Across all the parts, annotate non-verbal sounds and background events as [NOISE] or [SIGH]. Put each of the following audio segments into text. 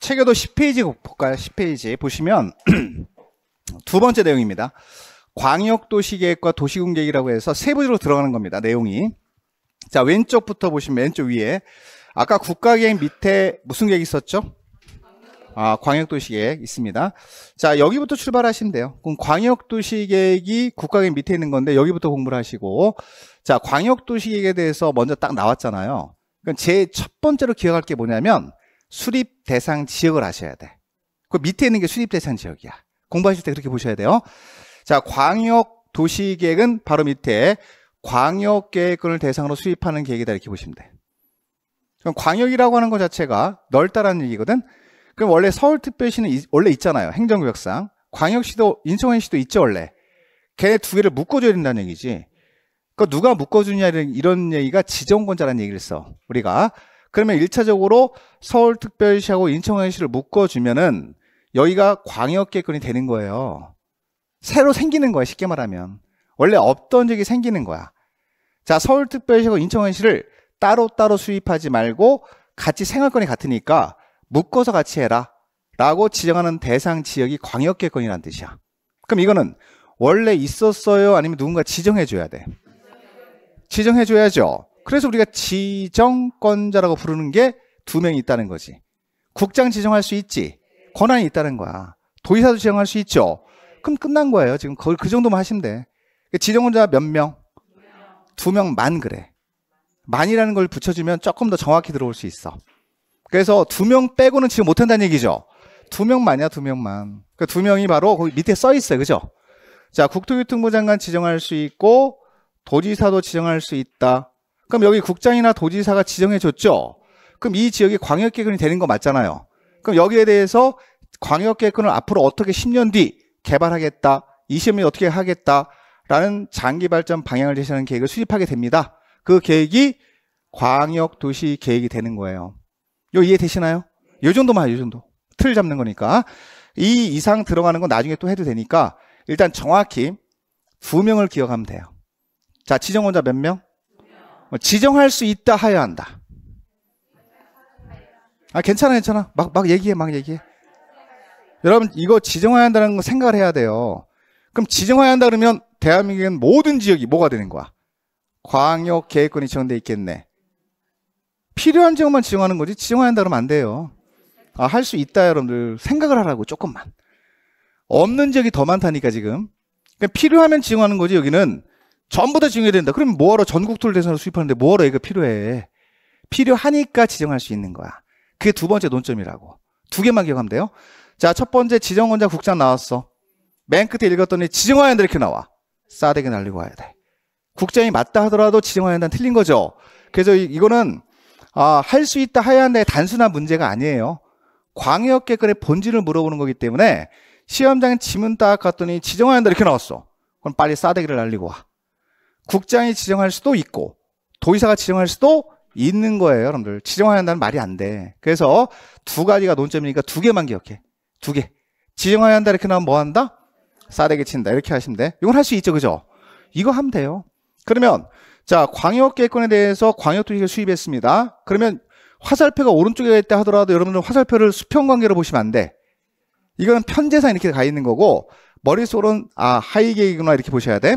책에도 10페이지 볼까요? 10페이지 보시면 [CLEARS THROAT] 두 번째 내용입니다. 광역도시계획과 도시군계획이라고 해서 세부적으로 들어가는 겁니다. 내용이. 자 왼쪽부터 보시면 왼쪽 위에 아까 국가계획 밑에 무슨 계획 있었죠? 아, 광역도시계획 있습니다. 자, 여기부터 출발하시면 돼요. 그럼 광역도시계획이 국가계획 밑에 있는 건데 여기부터 공부를 하시고 자, 광역도시계획에 대해서 먼저 딱 나왔잖아요. 그럼 제첫 번째로 기억할 게 뭐냐면 수립 대상 지역을 아셔야 돼. 그 밑에 있는 게 수립 대상 지역이야. 공부하실 때 그렇게 보셔야 돼요. 자, 광역 도시 계획은 바로 밑에 광역 계획권을 대상으로 수립하는 계획이다 이렇게 보시면 돼. 그럼 광역이라고 하는 것 자체가 넓다라는 얘기거든. 그럼 원래 서울특별시는 원래 있잖아요. 행정구역상. 광역시도 인천시도 있죠 원래. 걔네 두 개를 묶어줘야 된다는 얘기지. 그 누가 묶어주냐 이런 얘기가 지정권자라는 얘기를 써. 우리가 그러면 1차적으로 서울특별시하고 인천광역시를 묶어주면은 여기가 광역계권이 되는 거예요. 새로 생기는 거야, 쉽게 말하면. 원래 없던 적이 생기는 거야. 자, 서울특별시하고 인천광역시를 따로따로 수입하지 말고 같이 생활권이 같으니까 묶어서 같이 해라. 라고 지정하는 대상 지역이 광역계권이라는 뜻이야. 그럼 이거는 원래 있었어요? 아니면 누군가 지정해줘야 돼? 지정해줘야죠. 그래서 우리가 지정권자라고 부르는 게 두 명이 있다는 거지. 국장 지정할 수 있지. 권한이 있다는 거야. 도의사도 지정할 수 있죠. 그럼 끝난 거예요. 지금 그걸 그 정도만 하시면 돼. 지정권자 몇 명? 두 명만 그래. 만이라는 걸 붙여주면 조금 더 정확히 들어올 수 있어. 그래서 두 명 빼고는 지금 못한다는 얘기죠. 두 명만이야, 두 명만. 그두 그러니까 명이 바로 거기 밑에 써 있어요. 그죠? 자, 국토교통부 장관 지정할 수 있고, 도지사도 지정할 수 있다. 그럼 여기 국장이나 도지사가 지정해 줬죠. 그럼 이 지역이 광역개근이 되는 거 맞잖아요. 그럼 여기에 대해서 광역개근을 앞으로 어떻게 10년 뒤 개발하겠다, 20년 어떻게 하겠다라는 장기 발전 방향을 제시하는 계획을 수립하게 됩니다. 그 계획이 광역도시 계획이 되는 거예요. 요 이해되시나요? 요 정도만 요 정도. 틀 잡는 거니까. 이 이상 들어가는 건 나중에 또 해도 되니까 일단 정확히 두 명을 기억하면 돼요. 자, 지정원자 몇 명? 어, 지정할 수 있다 하야 한다. 아 괜찮아 괜찮아 막 막 얘기해 막 얘기해. 여러분 이거 지정해야 한다는 거 생각을 해야 돼요. 그럼 지정해야 한다 그러면 대한민국의 모든 지역이 뭐가 되는 거야? 광역 계획권이 지정돼 있겠네. 필요한 지역만 지정하는 거지 지정해야 한다 그러면 안 돼요. 아, 할 수 있다 여러분들 생각을 하라고 조금만. 없는 지역이 더 많다니까 지금. 그러니까 필요하면 지정하는 거지 여기는 전부 다 증여된다. 그럼 뭐하러 전국토를 대상으로 수입하는데 뭐하러 얘가 필요해? 필요하니까 지정할 수 있는 거야. 그게 두 번째 논점이라고. 두 개만 기억하면 돼요. 자, 첫 번째 지정원자 국장 나왔어. 맨 끝에 읽었더니 지정화연대 이렇게 나와. 싸대기 날리고 와야 돼. 국장이 맞다 하더라도 지정화연대는 틀린 거죠. 그래서 이, 거는 아, 할 수 있다 해야 한다의 단순한 문제가 아니에요. 광역개건의 본질을 물어보는 거기 때문에 시험장에 지문 딱 갔더니 지정화연대 이렇게 나왔어. 그럼 빨리 싸대기를 날리고 와. 국장이 지정할 수도 있고 도의사가 지정할 수도 있는 거예요, 여러분들. 지정해야 한다는 말이 안 돼. 그래서 두 가지가 논점이니까 두 개만 기억해. 두 개. 지정해야 한다 이렇게 나오면 뭐 한다? 싸대기 친다. 이렇게 하시면 돼. 이건 할 수 있죠, 그죠? 이거 하면 돼요. 그러면 자, 광역계획권에 대해서 광역도시계획 수입했습니다. 그러면 화살표가 오른쪽에 있다 하더라도 여러분들 화살표를 수평관계로 보시면 안 돼. 이거는 편재상 이렇게 가 있는 거고 머릿속으로는 아, 하이계획이구나 이렇게 보셔야 돼.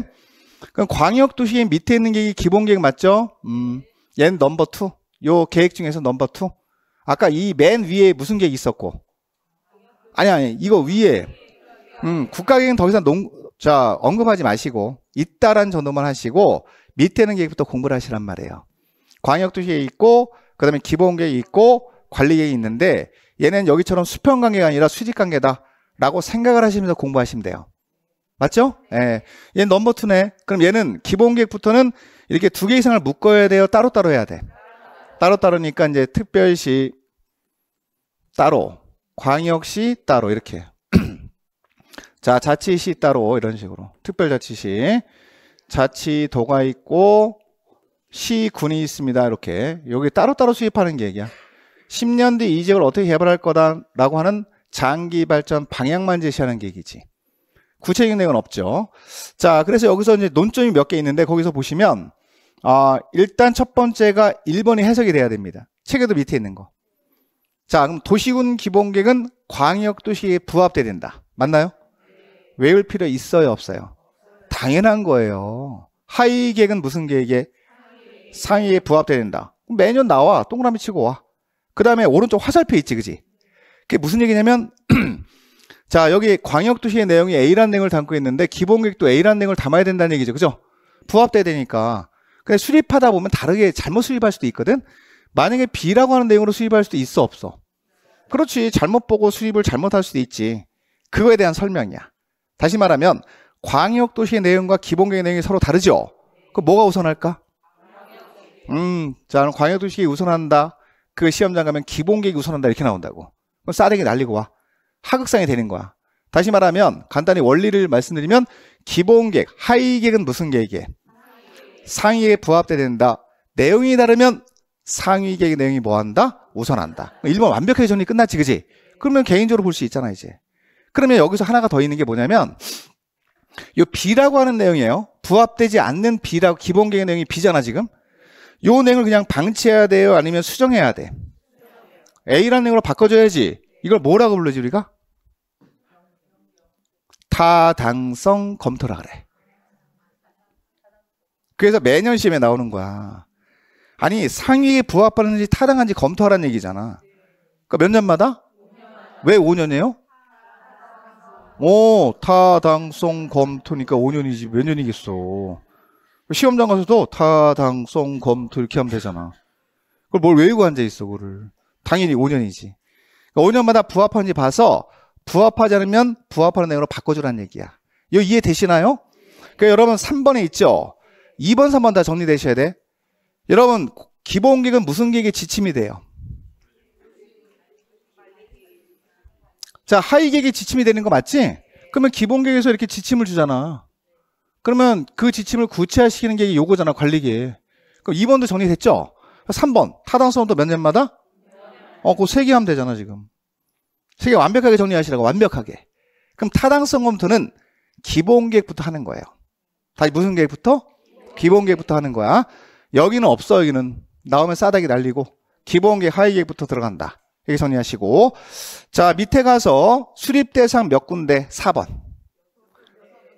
그럼 광역 도시의 밑에 있는 게 기본 계획 맞죠? 음. 얘는 넘버 2. 요 계획 중에서 넘버 2. 아까 이 맨 위에 무슨 계획 있었고? 아니 아니. 이거 위에 음, 국가 계획은 더 이상 농, 자, 언급하지 마시고 있다란 정도만 하시고 밑에는 있 계획부터 공부를 하시란 말이에요. 광역 도시에 있고 그다음에 기본 계획이 있고 관리 계획이 있는데 얘는 여기처럼 수평 관계가 아니라 수직 관계다라고 생각을 하시면서 공부하시면 돼요. 맞죠? 예. 얘 넘버 2네. 그럼 얘는 기본 계획부터는 이렇게 두 개 이상을 묶어야 돼요. 따로따로 해야 돼. 따로따로니까 이제 특별시 따로, 광역시 따로 이렇게. [CLEARS THROAT] 자, 자치시 따로 이런 식으로. 특별자치시. 자치도가 있고 시, 군이 있습니다. 이렇게. 여기 따로따로 수입하는 게 얘기야. 10년 뒤 이 지역을 어떻게 개발할 거다라고 하는 장기 발전 방향만 제시하는 계획이지. 구체적인 내용은 없죠. 자, 그래서 여기서 이제 논점이 몇 개 있는데 거기서 보시면 아, 일단 첫 번째가 1번이 해석이 돼야 됩니다. 책에도 밑에 있는 거. 자, 그럼 도시군 기본계획은 광역도시에 부합돼야 된다. 맞나요? 외울 필요 있어요, 없어요? 당연한 거예요. 하위 계획은 무슨 계획에? 상위에 부합돼야 된다. 매년 나와. 동그라미 치고 와. 그 다음에 오른쪽 화살표 있지, 그지? 그게 무슨 얘기냐면 [CLEARS THROAT] 자, 여기 광역도시의 내용이 a 라는 내용을 담고 있는데 기본계획도 a 라는 내용을 담아야 된다는 얘기죠. 그죠? 부합돼야 되니까. 근데 그러니까 수립하다 보면 다르게 잘못 수립할 수도 있거든? 만약에 B라고 하는 내용으로 수립할 수도 있어, 없어? 그렇지. 잘못 보고 수립을 잘못할 수도 있지. 그거에 대한 설명이야. 다시 말하면 광역도시의 내용과 기본계획 내용이 서로 다르죠? 그 뭐가 우선할까? 음, 자, 광역도시에 우선한다. 그 시험장 가면 기본계획이 우선한다. 이렇게 나온다고. 그럼 싸대기 날리고 와. 하극상이 되는 거야. 다시 말하면 간단히 원리를 말씀드리면 기본객, 하위객은 무슨 계획에 상위에 부합돼야 된다. 내용이 다르면 상위계획의 내용이 뭐한다? 우선한다. 1번 완벽하게 정리 끝났지, 그지? 그러면 개인적으로 볼 수 있잖아, 이제. 그러면 여기서 하나가 더 있는 게 뭐냐면 요 B라고 하는 내용이에요. 부합되지 않는 B라고 기본계의 획 내용이 B잖아 지금. 요 내용을 그냥 방치해야 돼요? 아니면 수정해야 돼? A라는 내용으로 바꿔줘야지. 이걸 뭐라고 부르지 우리가? 타당성 검토라 그래. 그래서 매년 시험에 나오는 거야. 아니 상위에 부합하는지 타당한지 검토하라는 얘기잖아. 그러니까 몇 년마다? 5년마다. 왜 5년이에요? 오, 타당성 검토니까 5년이지 몇 년이겠어. 시험장 가서도 타당성 검토 이렇게 하면 되잖아. 그걸 뭘 외우고 앉아 있어, 그거를. 당연히 5년이지. 그러니까 5년마다 부합하는지 봐서 부합하지 않으면 부합하는 내용으로 바꿔주라는 얘기야. 이 이해 되시나요? 그러니까 여러분 3번에 있죠. 2번, 3번 다 정리되셔야 돼. 여러분 기본 기획은 무슨 기획의 지침이 돼요? 자 하위 기획이 지침이 되는 거 맞지? 그러면 기본 기획에서 이렇게 지침을 주잖아. 그러면 그 지침을 구체화시키는 게 요거잖아 관리 기획. 그럼 2번도 정리됐죠? 3번 타당성도 몇년마다 어, 그거 3개 하면 되잖아 지금. 세계 완벽하게 정리하시라고 완벽하게. 그럼 타당성 검토는 기본 계획부터 하는 거예요. 다시 무슨 계획부터? 기본 계획부터 하는 거야. 여기는 없어 여기는 나오면 싸다기 날리고 기본 계획 하위 계획부터 들어간다. 이렇게 정리하시고 자 밑에 가서 수립 대상 몇 군데 4번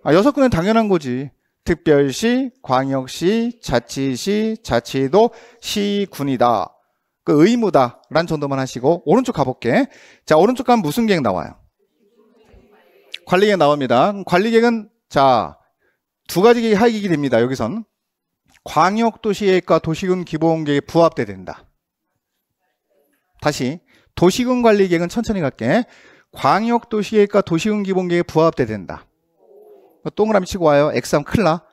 아 여섯 군데 당연한 거지 특별시, 광역시, 자치시, 자치도, 시군이다 그 의무다라는 정도만 하시고 오른쪽 가볼게. 자 오른쪽 가면 무슨 계획 나와요? 관리계획 나옵니다. 관리계획은 자 두 가지 계획 이 하이익이 됩니다. 여기선 광역도시계획과 도시군 기본계획 부합돼야 된다. 다시 도시군 관리계획은 천천히 갈게. 광역도시계획과 도시군 기본계획 부합돼야 된다. 동그라미 치고 와요. 엑삼 클라.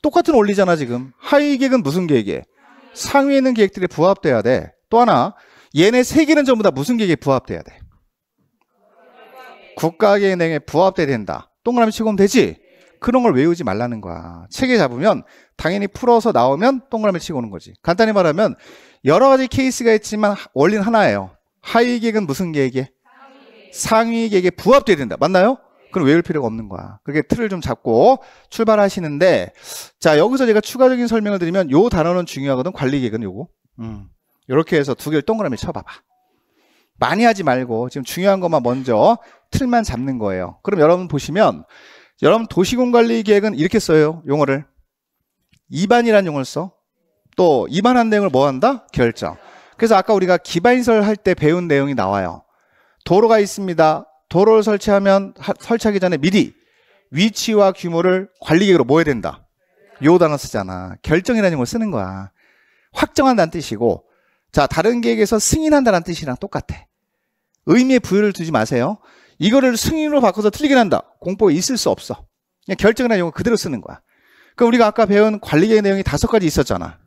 똑같은 원리잖아 지금. 하위 계획은 무슨 계획이에요? 상위에 있는 계획들이 부합돼야 돼. 또 하나 얘네 세 개는 전부 다 무슨 계획에 부합돼야 돼? 국가계획에 부합돼야 된다. 동그라미 치고 오면 되지? 그런 걸 외우지 말라는 거야. 책에 잡으면 당연히 풀어서 나오면 동그라미 치고 오는 거지. 간단히 말하면 여러 가지 케이스가 있지만 원리는 하나예요. 하위 계획은 무슨 계획에? 상위 계획에 부합돼야 된다. 맞나요? 그럼 외울 필요가 없는 거야. 그렇게 틀을 좀 잡고 출발하시는데 자 여기서 제가 추가적인 설명을 드리면 요 단어는 중요하거든. 관리 계획은 요거. 음. 이렇게 해서 두 개를 동그라미 쳐봐봐. 많이 하지 말고 지금 중요한 것만 먼저 틀만 잡는 거예요. 그럼 여러분 보시면 여러분 도시공관리계획은 이렇게 써요. 용어를. 이반이라는 용어를 써. 또 이반한 내용을 뭐 한다? 결정. 그래서 아까 우리가 기반시설 할 때 배운 내용이 나와요. 도로가 있습니다. 도로를 설치하면 하, 설치하기 전에 미리 위치와 규모를 관리계획으로 뭐 해야 된다? 요 단어 쓰잖아. 결정이라는 용어를 쓰는 거야. 확정한다는 뜻이고 자, 다른 계획에서 승인한다는 뜻이랑 똑같아. 의미의 부여를 두지 마세요. 이거를 승인으로 바꿔서 틀리게 한다. 공포가 있을 수 없어. 그냥 결정이나 용어 그대로 쓰는 거야. 그럼 그러니까 우리가 아까 배운 관리 계획 내용이 다섯 가지 있었잖아.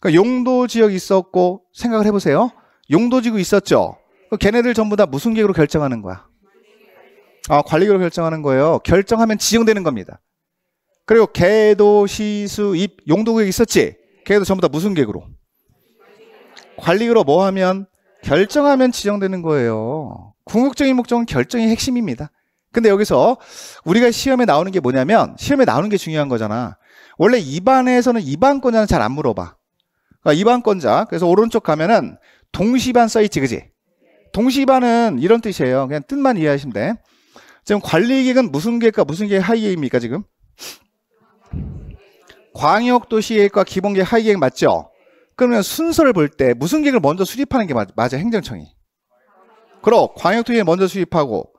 그러니까 용도 지역 있었고 생각을 해보세요. 용도 지구 있었죠. 그럼 걔네들 전부 다 무슨 계획으로 결정하는 거야? 아, 관리계로 획으 결정하는 거예요. 결정하면 지정되는 겁니다. 그리고 개도 시수 입 용도 계획 있었지? 걔도 전부 다 무슨 계획으로? 관리로 뭐 하면 결정하면 지정되는 거예요. 궁극적인 목적은 결정이 핵심입니다. 근데 여기서 우리가 시험에 나오는 게 뭐냐면 시험에 나오는 게 중요한 거잖아. 원래 이반에서는 이반권자는 잘 안 물어봐. 그러니까 이반권자. 그래서 오른쪽 가면은 동시반 써 있지, 그지? 동시반은 이런 뜻이에요. 그냥 뜻만 이해하시면 돼. 지금 관리계획은 무슨 계획과 무슨 계획 하이계획입니까 지금? 광역도시계획과 기본계획 하이계획 맞죠? 그러면 순서를 볼 때 무슨 계획을 먼저 수립하는 게 맞, 맞아 행정청이. 그럼 광역도시에 먼저 수립하고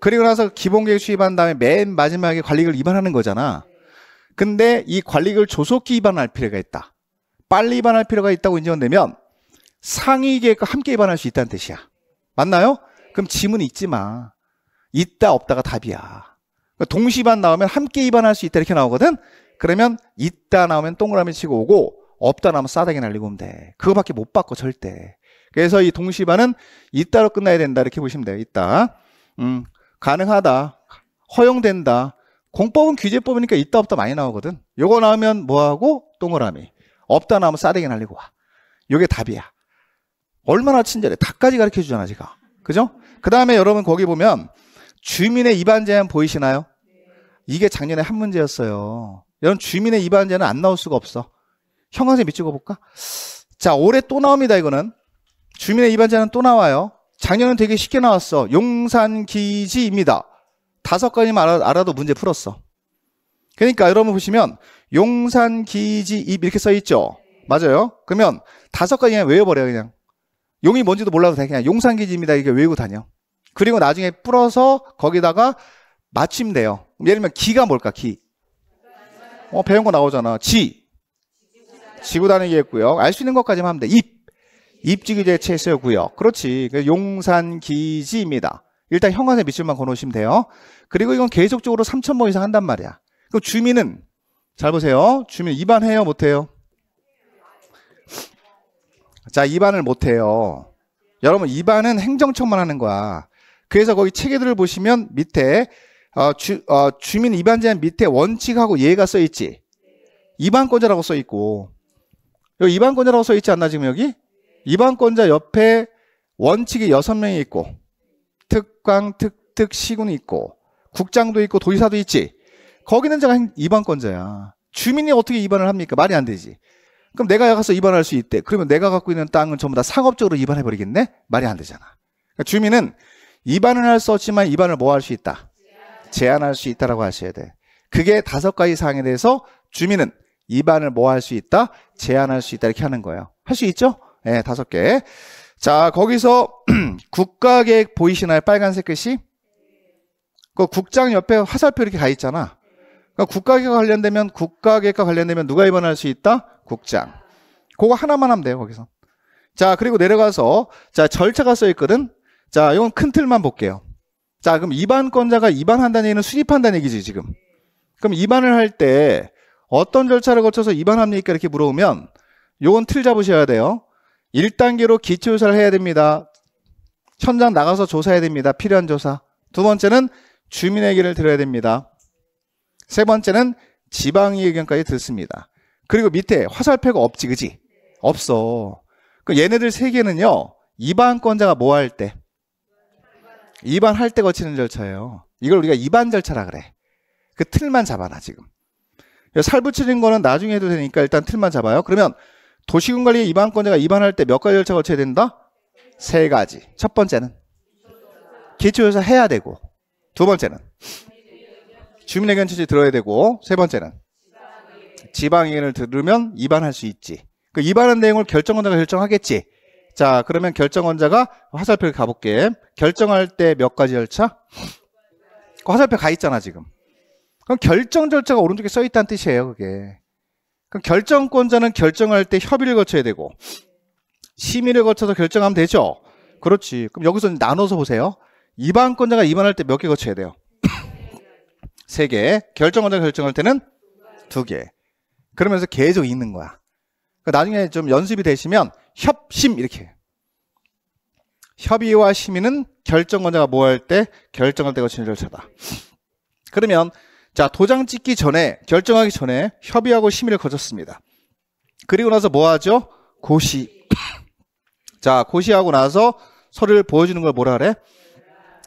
그리고 나서 기본계획 수립한 다음에 맨 마지막에 관리계획을 입안하는 거잖아. 근데 이 관리계획을 조속히 입안할 필요가 있다. 빨리 입안할 필요가 있다고 인정되면 상위계획과 함께 입안할 수 있다는 뜻이야. 맞나요? 그럼 짐은 있지 마. 있다 없다가 답이야. 그러니까 동시반 나오면 함께 입안할 수 있다 이렇게 나오거든. 그러면 있다 나오면 동그라미 치고 오고 없다나면싸다기 날리고 오면 돼. 그거밖에 못 바꿔 절대. 그래서 이 동시반은 이따로 끝나야 된다 이렇게 보시면 돼요. 이따. 음, 가능하다. 허용된다. 공법은 규제법이니까 이따 없다 많이 나오거든. 요거 나오면 뭐하고 동그라미. 없다 나오면 싸대기 날리고 와. 요게 답이야. 얼마나 친절해. 답까지 가르쳐 주잖아, 제가. 그죠? 그 다음에 여러분 거기 보면 주민의 이반 제한 보이시나요? 이게 작년에 한 문제였어요. 여러분 주민의 이반 제한은 안 나올 수가 없어. 형광색밑 찍어볼까? 자, 올해 또 나옵니다, 이거는. 주민의 입안자는 또 나와요. 작년은 되게 쉽게 나왔어. 용산기지입니다. 다섯 가지만 알아, 도 문제 풀었어. 그러니까 여러분 보시면 용산기지 입 이렇게 써 있죠. 맞아요. 그러면 다섯 가지 그냥 외워버려 그냥. 용이 뭔지도 몰라도 돼. 그냥 용산기지입니다. 이게 외우고 다녀. 그리고 나중에 풀어서 거기다가 맞춤 돼요. 예를 들면 기가 뭘까? 기. 어, 배운 거 나오잖아. 지. 지구 다니기 했고요. 알 수 있는 것까지만 하면 돼. 입. 입지기제 채수요 구역. 그렇지. 그 용산 기지입니다. 일단 현관에 밑줄만 걸어놓으시면 돼요. 그리고 이건 계속적으로 3,000번 이상 한단 말이야. 그럼 주민은 잘 보세요. 주민 입안해요? 못해요? 자, 입안을 못해요. 여러분 입안은 행정청만 하는 거야. 그래서 거기 체계들을 보시면 밑에 어, 주, 어, 주민 입안 제한 밑에 원칙하고 예가 써 있지. 입안권자라고 써 있고 여기 이반권자라고 써 있지 않나 지금 여기? 이반권자 옆에 원칙이 여섯 명이 있고 특강, 특특, 시군이 있고 국장도 있고 도지사도 있지. 거기는 제가 이반권자야. 주민이 어떻게 이반을 합니까? 말이 안 되지. 그럼 내가 가서 이반할 수 있대. 그러면 내가 갖고 있는 땅은 전부 다 상업적으로 이반해 버리겠네? 말이 안 되잖아. 그러니까 주민은 이반을할 수 없지만 이반을 뭐 할 수 있다? 제한할 수 있다라고 하셔야 돼. 그게 다섯 가지 사항에 대해서 주민은 입안을 뭐 할 수 있다? 제한할 수 있다 이렇게 하는 거예요. 할 수 있죠? 네, 다섯 개. 자, 거기서 [CLEARS THROAT] 국가계획 보이시나요? 빨간색 글씨? 그 국장 옆에 화살표 이렇게 가 있잖아. 그러니까 국가계획과 관련되면 국가계획과 관련되면 누가 입안할수 있다? 국장. 그거 하나만 하면 돼요, 거기서. 자, 그리고 내려가서 자, 절차가 써 있거든. 자, 이건 큰 틀만 볼게요. 자, 그럼 입안권자가 입안한다는 얘기는 수립한다는 얘기지, 지금. 그럼 입안을 할때 어떤 절차를 거쳐서 입안합니까? 이렇게 물어보면 요건 틀 잡으셔야 돼요. 1단계로 기초조사를 해야 됩니다. 현장 나가서 조사해야 됩니다. 필요한 조사. 두 번째는 주민 의견을 들어야 됩니다. 세 번째는 지방의 의견까지 듣습니다. 그리고 밑에 화살표가 없지, 그지? 없어. 그 얘네들 세 개는요, 입안권자가 뭐 할 때? 입안할 때 거치는 절차예요. 이걸 우리가 입안 절차라 그래. 그 틀만 잡아놔, 지금. 살 붙이는 거는 나중에 해도 되니까 일단 틀만 잡아요. 그러면 도시군관리 에 이반권자가 입안할 때 몇 가지 절차 거쳐야 된다? 세 가지. 첫 번째는 기초조사 해야 되고 두 번째는 주민의견 취지 들어야 되고 세 번째는 지방의견을 들으면 입안할 수 있지. 그 입안한 내용을 결정권자가 결정하겠지. 자 그러면 결정권자가 화살표를 가볼게 결정할 때 몇 가지 절차? 그 화살표 가 있잖아 지금 그럼 결정 절차가 오른쪽에 써 있다는 뜻이에요, 그게. 그럼 결정권자는 결정할 때 협의를 거쳐야 되고 심의를 거쳐서 결정하면 되죠. 그렇지. 그럼 여기서 나눠서 보세요. 이반권자가 이반할 때 몇 개 거쳐야 돼요? [LAUGHS] 세 개. 결정권자가 결정할 때는 두 개. 그러면서 계속 있는 거야. 그러니까 나중에 좀 연습이 되시면 협심 이렇게. 협의와 심의는 결정권자가 뭐 할 때 결정할 때 거치는 절차다. 그러면 자, 도장 찍기 전에, 결정하기 전에 협의하고 심의를 거쳤습니다. 그리고 나서 뭐 하죠? 고시. 자, 고시하고 나서 서류를 보여주는 걸 뭐라 그래?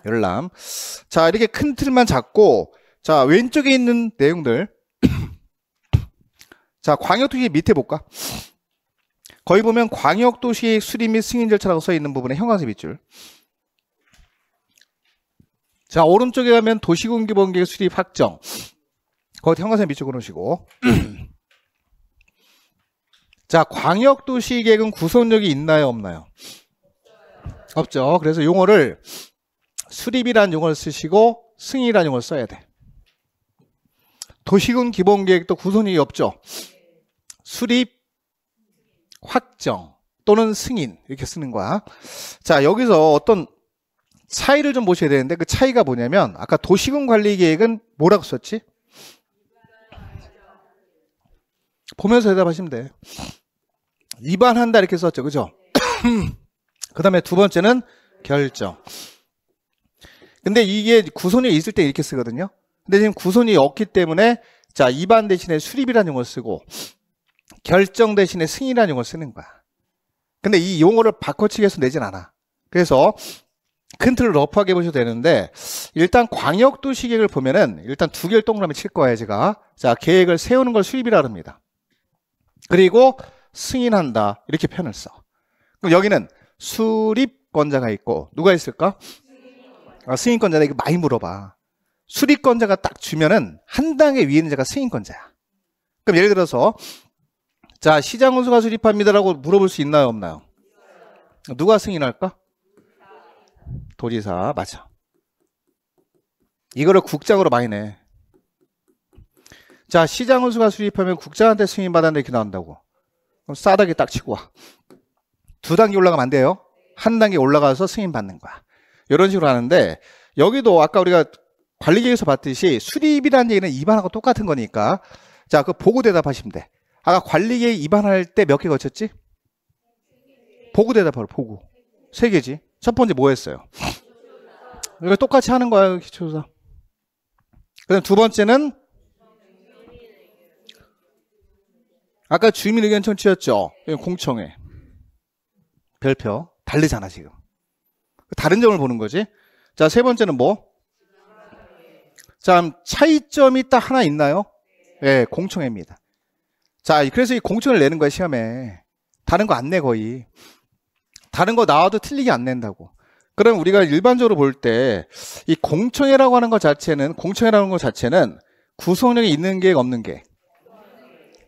열람. 자, 이렇게 큰 틀만 잡고, 자, 왼쪽에 있는 내용들. [CLEARS THROAT] 자, 광역도시 밑에 볼까? 거기 보면 광역도시 수리 및 승인 절차라고 써 있는 부분에 형광색 밑줄. 자 오른쪽에 가면 도시군기본계획 수립 확정 거기 현관선 밑쪽으로 오시고 자 광역도시 계획은 구속력이 있나요 없나요 없죠 그래서 용어를 수립이란 용어를 쓰시고 승인이란 용어를 써야 돼 도시군 기본계획도 구속력이 없죠 수립 확정 또는 승인 이렇게 쓰는 거야 자 여기서 어떤 차이를 좀 보셔야 되는데 그 차이가 뭐냐면 아까 도시군 관리 계획은 뭐라고 썼지? 보면서 대답하시면 돼. 위반한다 이렇게 썼죠. 그죠? [CLEARS THROAT] 그 다음에 두 번째는 결정. 근데 이게 구손이 있을 때 이렇게 쓰거든요. 근데 지금 구손이 없기 때문에 자, 위반 대신에 수립이라는 용어를 쓰고 결정 대신에 승인이라는 용어를 쓰는 거야. 근데 이 용어를 바꿔치기 해서 내진 않아. 그래서 큰 틀을 러프하게 보셔도 되는데 일단 광역도시 계획을 보면은 일단 두 개를 동그라미 칠 거예요 제가 자 계획을 세우는 걸 수립이라 합니다 그리고 승인한다 이렇게 편을써 그럼 여기는 수립권자가 있고 누가 있을까? 아, 승인권자네 이거 많이 물어봐 수립권자가 딱 주면은 한 당의 위에 있는 자가 승인권자야 그럼 예를 들어서 자시장운수가 수립합니다라고 물어볼 수 있나요 없나요? 누가 승인할까? 도지사 맞아. 이거를 국장으로 많이 내. 자 시장 운수가 수립하면 국장한테 승인 받았는데 이렇게 나온다고. 그럼 싸다게 딱 치고 와. 두 단계 올라가면 안 돼요. 한 단계 올라가서 승인 받는 거야. 이런 식으로 하는데 여기도 아까 우리가 관리 계획에서 봤듯이 수립이라는 얘기는 입안하고 똑같은 거니까 자그 보고 대답하시면 돼. 아까 관리 계획 입안할 때 몇 개 거쳤지? 보고 대답하러 보고 세 개지. 첫 번째 뭐 했어요? 이거 똑같이 하는 거예요, 기초조사. 그다음 두 번째는 아까 주민 의견 청취였죠. 공청회. 별표. 달리잖아, 지금. 다른 점을 보는 거지. 자, 세 번째는 뭐? 자, 차이점이 딱 하나 있나요? 예, 네, 공청회입니다. 자, 그래서 이공청회를 내는 거야, 시험에. 다른 거 안 내, 거의. 다른 거 나와도 틀리게 안 낸다고. 그럼 우리가 일반적으로 볼 때 이 공청회라고 하는 것 자체는 공청회라는 것 자체는 구성력이 있는 게 없는 게.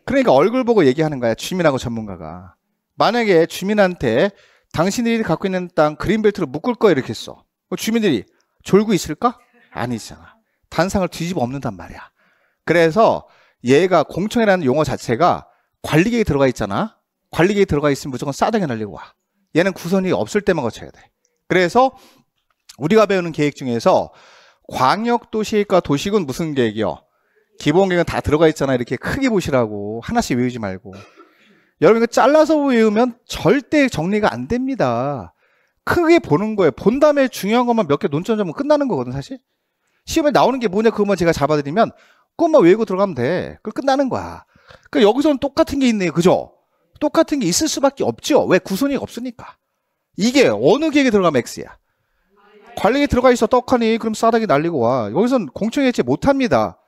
그러니까 얼굴 보고 얘기하는 거야 주민하고 전문가가. 만약에 주민한테 당신들이 갖고 있는 땅 그린벨트로 묶을 거 이렇게 했어. 어, 주민들이 졸고 있을까? 아니잖아. 단상을 뒤집어 엎는단 말이야. 그래서 얘가 공청회라는 용어 자체가 관리계에 들어가 있잖아. 관리계에 들어가 있으면 무조건 싸대기 날리고 와. 얘는 구선이 없을 때만 거쳐야 돼. 그래서 우리가 배우는 계획 중에서 광역도시과 도시군 무슨 계획이요? 기본 계획은 다 들어가 있잖아. 이렇게 크게 보시라고. 하나씩 외우지 말고. 여러분 이거 잘라서 외우면 절대 정리가 안 됩니다. 크게 보는 거예요. 본 다음에 중요한 것만 몇 개 논점 점으 끝나는 거거든, 사실. 시험에 나오는 게 뭐냐, 그것만 제가 잡아드리면, 그것만 외우고 들어가면 돼. 그 끝나는 거야. 그 여기서는 똑같은 게 있네요. 그죠? 똑같은 게 있을 수밖에 없죠. 왜? 구순이 없으니까. 이게 어느 계획에 들어가면 X야. 관리에 들어가 있어 떡하니 그럼 싸다기 날리고 와. 여기선 공청회치 못합니다.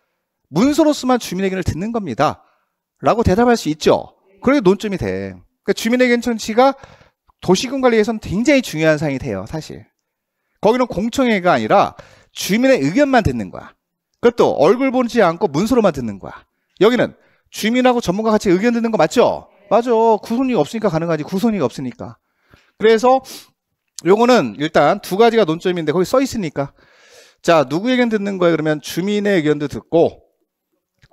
문서로서만 주민의견을 듣는 겁니다. 라고 대답할 수 있죠. 그래도 논점이 돼. 그러니까 주민의견 청취가 도시군 관리에서는 굉장히 중요한 사항이 돼요. 사실. 거기는 공청회가 아니라 주민의 의견만 듣는 거야. 그것도 얼굴 보지 않고 문서로만 듣는 거야. 여기는 주민하고 전문가 같이 의견 듣는 거 맞죠? 맞아. 구속력이 없으니까 가능하지. 구속력이 없으니까. 그래서 요거는 일단 두 가지가 논점인데 거기 써 있으니까. 자, 누구 의견 듣는 거예요? 그러면 주민의 의견도 듣고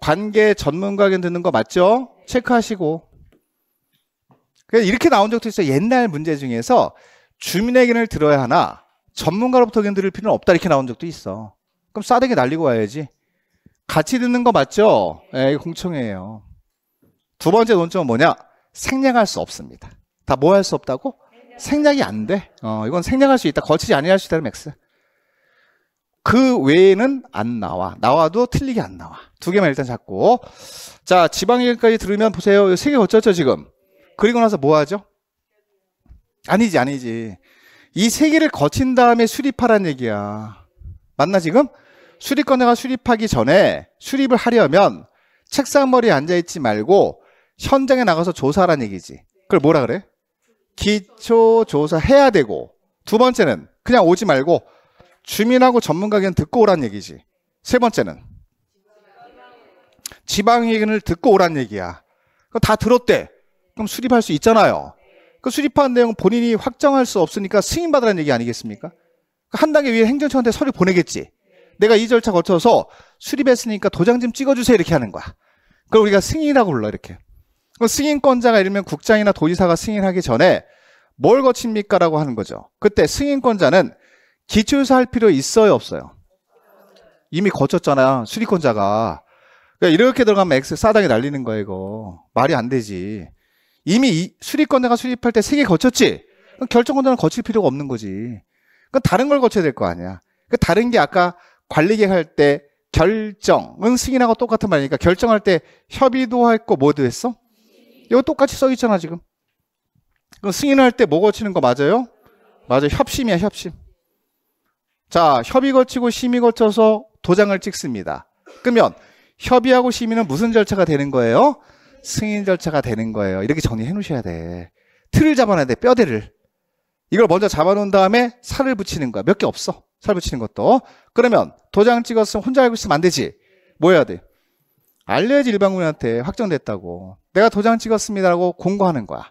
관계 전문가 의견 듣는 거 맞죠? 체크하시고. 그래 이렇게 나온 적도 있어요. 옛날 문제 중에서 주민의 의견을 들어야 하나 전문가로부터 의견 들을 필요는 없다 이렇게 나온 적도 있어. 그럼 싸대기 날리고 와야지. 같이 듣는 거 맞죠? 예, 공청회예요. 두 번째 논점은 뭐냐? 생략할 수 없습니다. 다 뭐 할 수 없다고? 생략이 안 돼. 어, 이건 생략할 수 있다. 거치지 아니할 수있다 맥스. 그 외에는 안 나와. 나와도 틀리게 안 나와. 두 개만 일단 잡고. 자, 지방일까지 들으면 보세요. 세 개 거쳤죠, 지금? 그리고 나서 뭐 하죠? 아니지, 아니지. 이 세 개를 거친 다음에 수립하란 얘기야. 맞나, 지금? 수립권에가 수립하기 전에 수립을 하려면 책상머리에 앉아있지 말고 현장에 나가서 조사란 얘기지. 그걸 뭐라 그래? 기초 조사 해야 되고 두 번째는 그냥 오지 말고 주민하고 전문가 의견 듣고 오란 얘기지. 세 번째는 지방 의견을 듣고 오란 얘기야. 그거 다 들었대. 그럼 수립할 수 있잖아요. 그 수립한 내용 본인이 확정할 수 없으니까 승인받으라는 얘기 아니겠습니까? 그 한 단계 위에 행정처한테 서류 보내겠지. 내가 이 절차 거쳐서 수립했으니까 도장 좀 찍어주세요 이렇게 하는 거야. 그걸 우리가 승인이라고 불러 이렇게. 뭐 승인권자가 이르면 국장이나 도지사가 승인하기 전에 뭘 거칩니까라고 하는 거죠. 그때 승인권자는 기초유사 할 필요 있어요, 없어요? 이미 거쳤잖아, 수리권자가. 그러니까 이렇게 들어가면 엑스 싸당이 날리는 거예요 이거. 말이 안 되지. 이미 수리권자가 수립할 때 세 개 거쳤지? 그럼 결정권자는 거칠 필요가 없는 거지. 그러니까 다른 걸 거쳐야 될 거 아니야. 그러니까 다른 게 아까 관리계획 할때 결정은 승인하고 똑같은 말이니까 결정할 때 협의도 했고 뭐도 했어? 이거 똑같이 써 있잖아 지금. 그 승인할 때 뭐 거치는 거 맞아요? 맞아요. 협심이야 협심. 자 협의 거치고 심의 거쳐서 도장을 찍습니다. 그러면 협의하고 심의는 무슨 절차가 되는 거예요? 승인 절차가 되는 거예요. 이렇게 정리해 놓으셔야 돼. 틀을 잡아놔야 돼. 뼈대를. 이걸 먼저 잡아놓은 다음에 살을 붙이는 거야. 몇 개 없어. 살 붙이는 것도. 그러면 도장 찍었으면 혼자 알고 있으면 안 되지. 뭐 해야 돼? 알레야지 일반군한테 확정됐다고. 내가 도장 찍었습니다라고 공고하는 거야.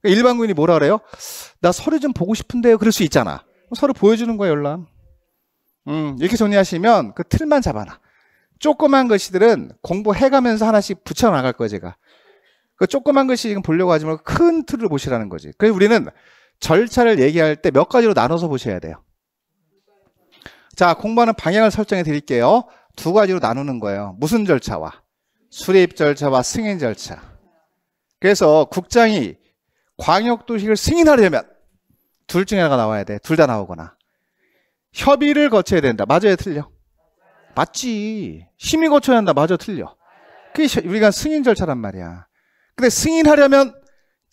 그러니까 일반군이 뭐라 그래요? 나 서류 좀 보고 싶은데요. 그럴 수 있잖아. 서류 보여주는 거야, 열람. 음, 이렇게 정리하시면 그 틀만 잡아놔. 조그만 글씨들은 공부해가면서 하나씩 붙여나갈 거야, 제가. 그 조그만 글씨 지금 보려고 하지 만큰 틀을 보시라는 거지. 그래서 우리는 절차를 얘기할 때 몇 가지로 나눠서 보셔야 돼요. 자, 공부하는 방향을 설정해 드릴게요. 두 가지로 나누는 거예요. 무슨 절차와? 수립 절차와 승인 절차. 그래서 국장이 광역도시를 승인하려면 둘 중에 하나가 나와야 돼. 둘 다 나오거나. 협의를 거쳐야 된다. 맞아요, 틀려? 맞지. 심의 거쳐야 한다. 맞아, 틀려. 그게 우리가 승인 절차란 말이야. 근데 승인하려면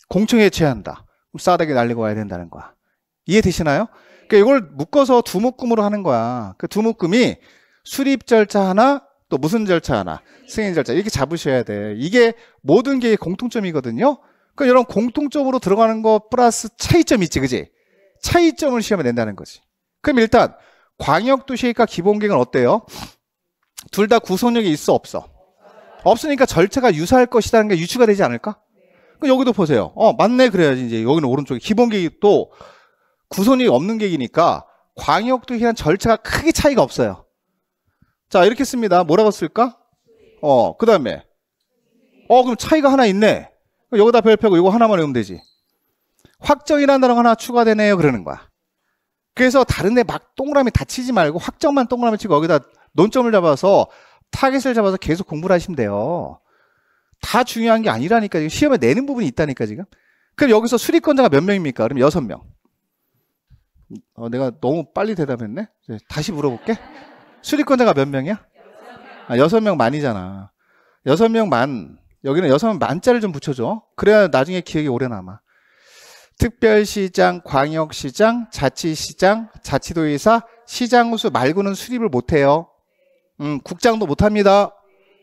공청회 제한다. 싸다게 날리고 와야 된다는 거야. 이해되시나요? 그러니까 이걸 묶어서 두묶음으로 하는 거야. 그 두묶음이 수립 절차 하나, 또 무슨 절차 하나, 승인 절차 이렇게 잡으셔야 돼. 이게 모든 게 공통점이거든요. 그러니까 이런 공통점으로 들어가는 거 플러스 차이점 있지, 그지? 차이점을 시험에 낸다는 거지. 그럼 일단 광역도시계획과 기본계획은 어때요? 둘 다 구속력이 있어 없어? 없으니까 절차가 유사할 것이라는 게 유추가 되지 않을까? 그럼 여기도 보세요. 어 맞네 그래야지 이제 여기는 오른쪽에 기본계획도 구속력이 없는 계획이니까 광역도시랑 절차가 크게 차이가 없어요. 자, 이렇게 씁니다. 뭐라고 쓸까? 어, 그 다음에. 어, 그럼 차이가 하나 있네. 여기다 별펴고 이거 하나만 외우면 되지. 확정이라는 단어가 하나 추가되네요. 그러는 거야. 그래서 다른 데 막 동그라미 다치지 말고 확정만 동그라미 치고 여기다 논점을 잡아서 타겟을 잡아서 계속 공부를 하시면 돼요. 다 중요한 게 아니라니까 지금 시험에 내는 부분이 있다니까 지금. 그럼 여기서 수리권자가 몇 명입니까? 그럼 여섯 명. 어, 내가 너무 빨리 대답했네. 네, 다시 물어볼게. 수리권자가 몇 명이야? 아, 여섯 명 만이잖아. 여섯 명 만. 여기는 여섯 명 만자를 좀 붙여줘. 그래야 나중에 기억이 오래 남아. 특별시장, 광역시장, 자치시장, 자치도의사, 시장수 말고는 수립을 못해요. 음, 국장도 못합니다.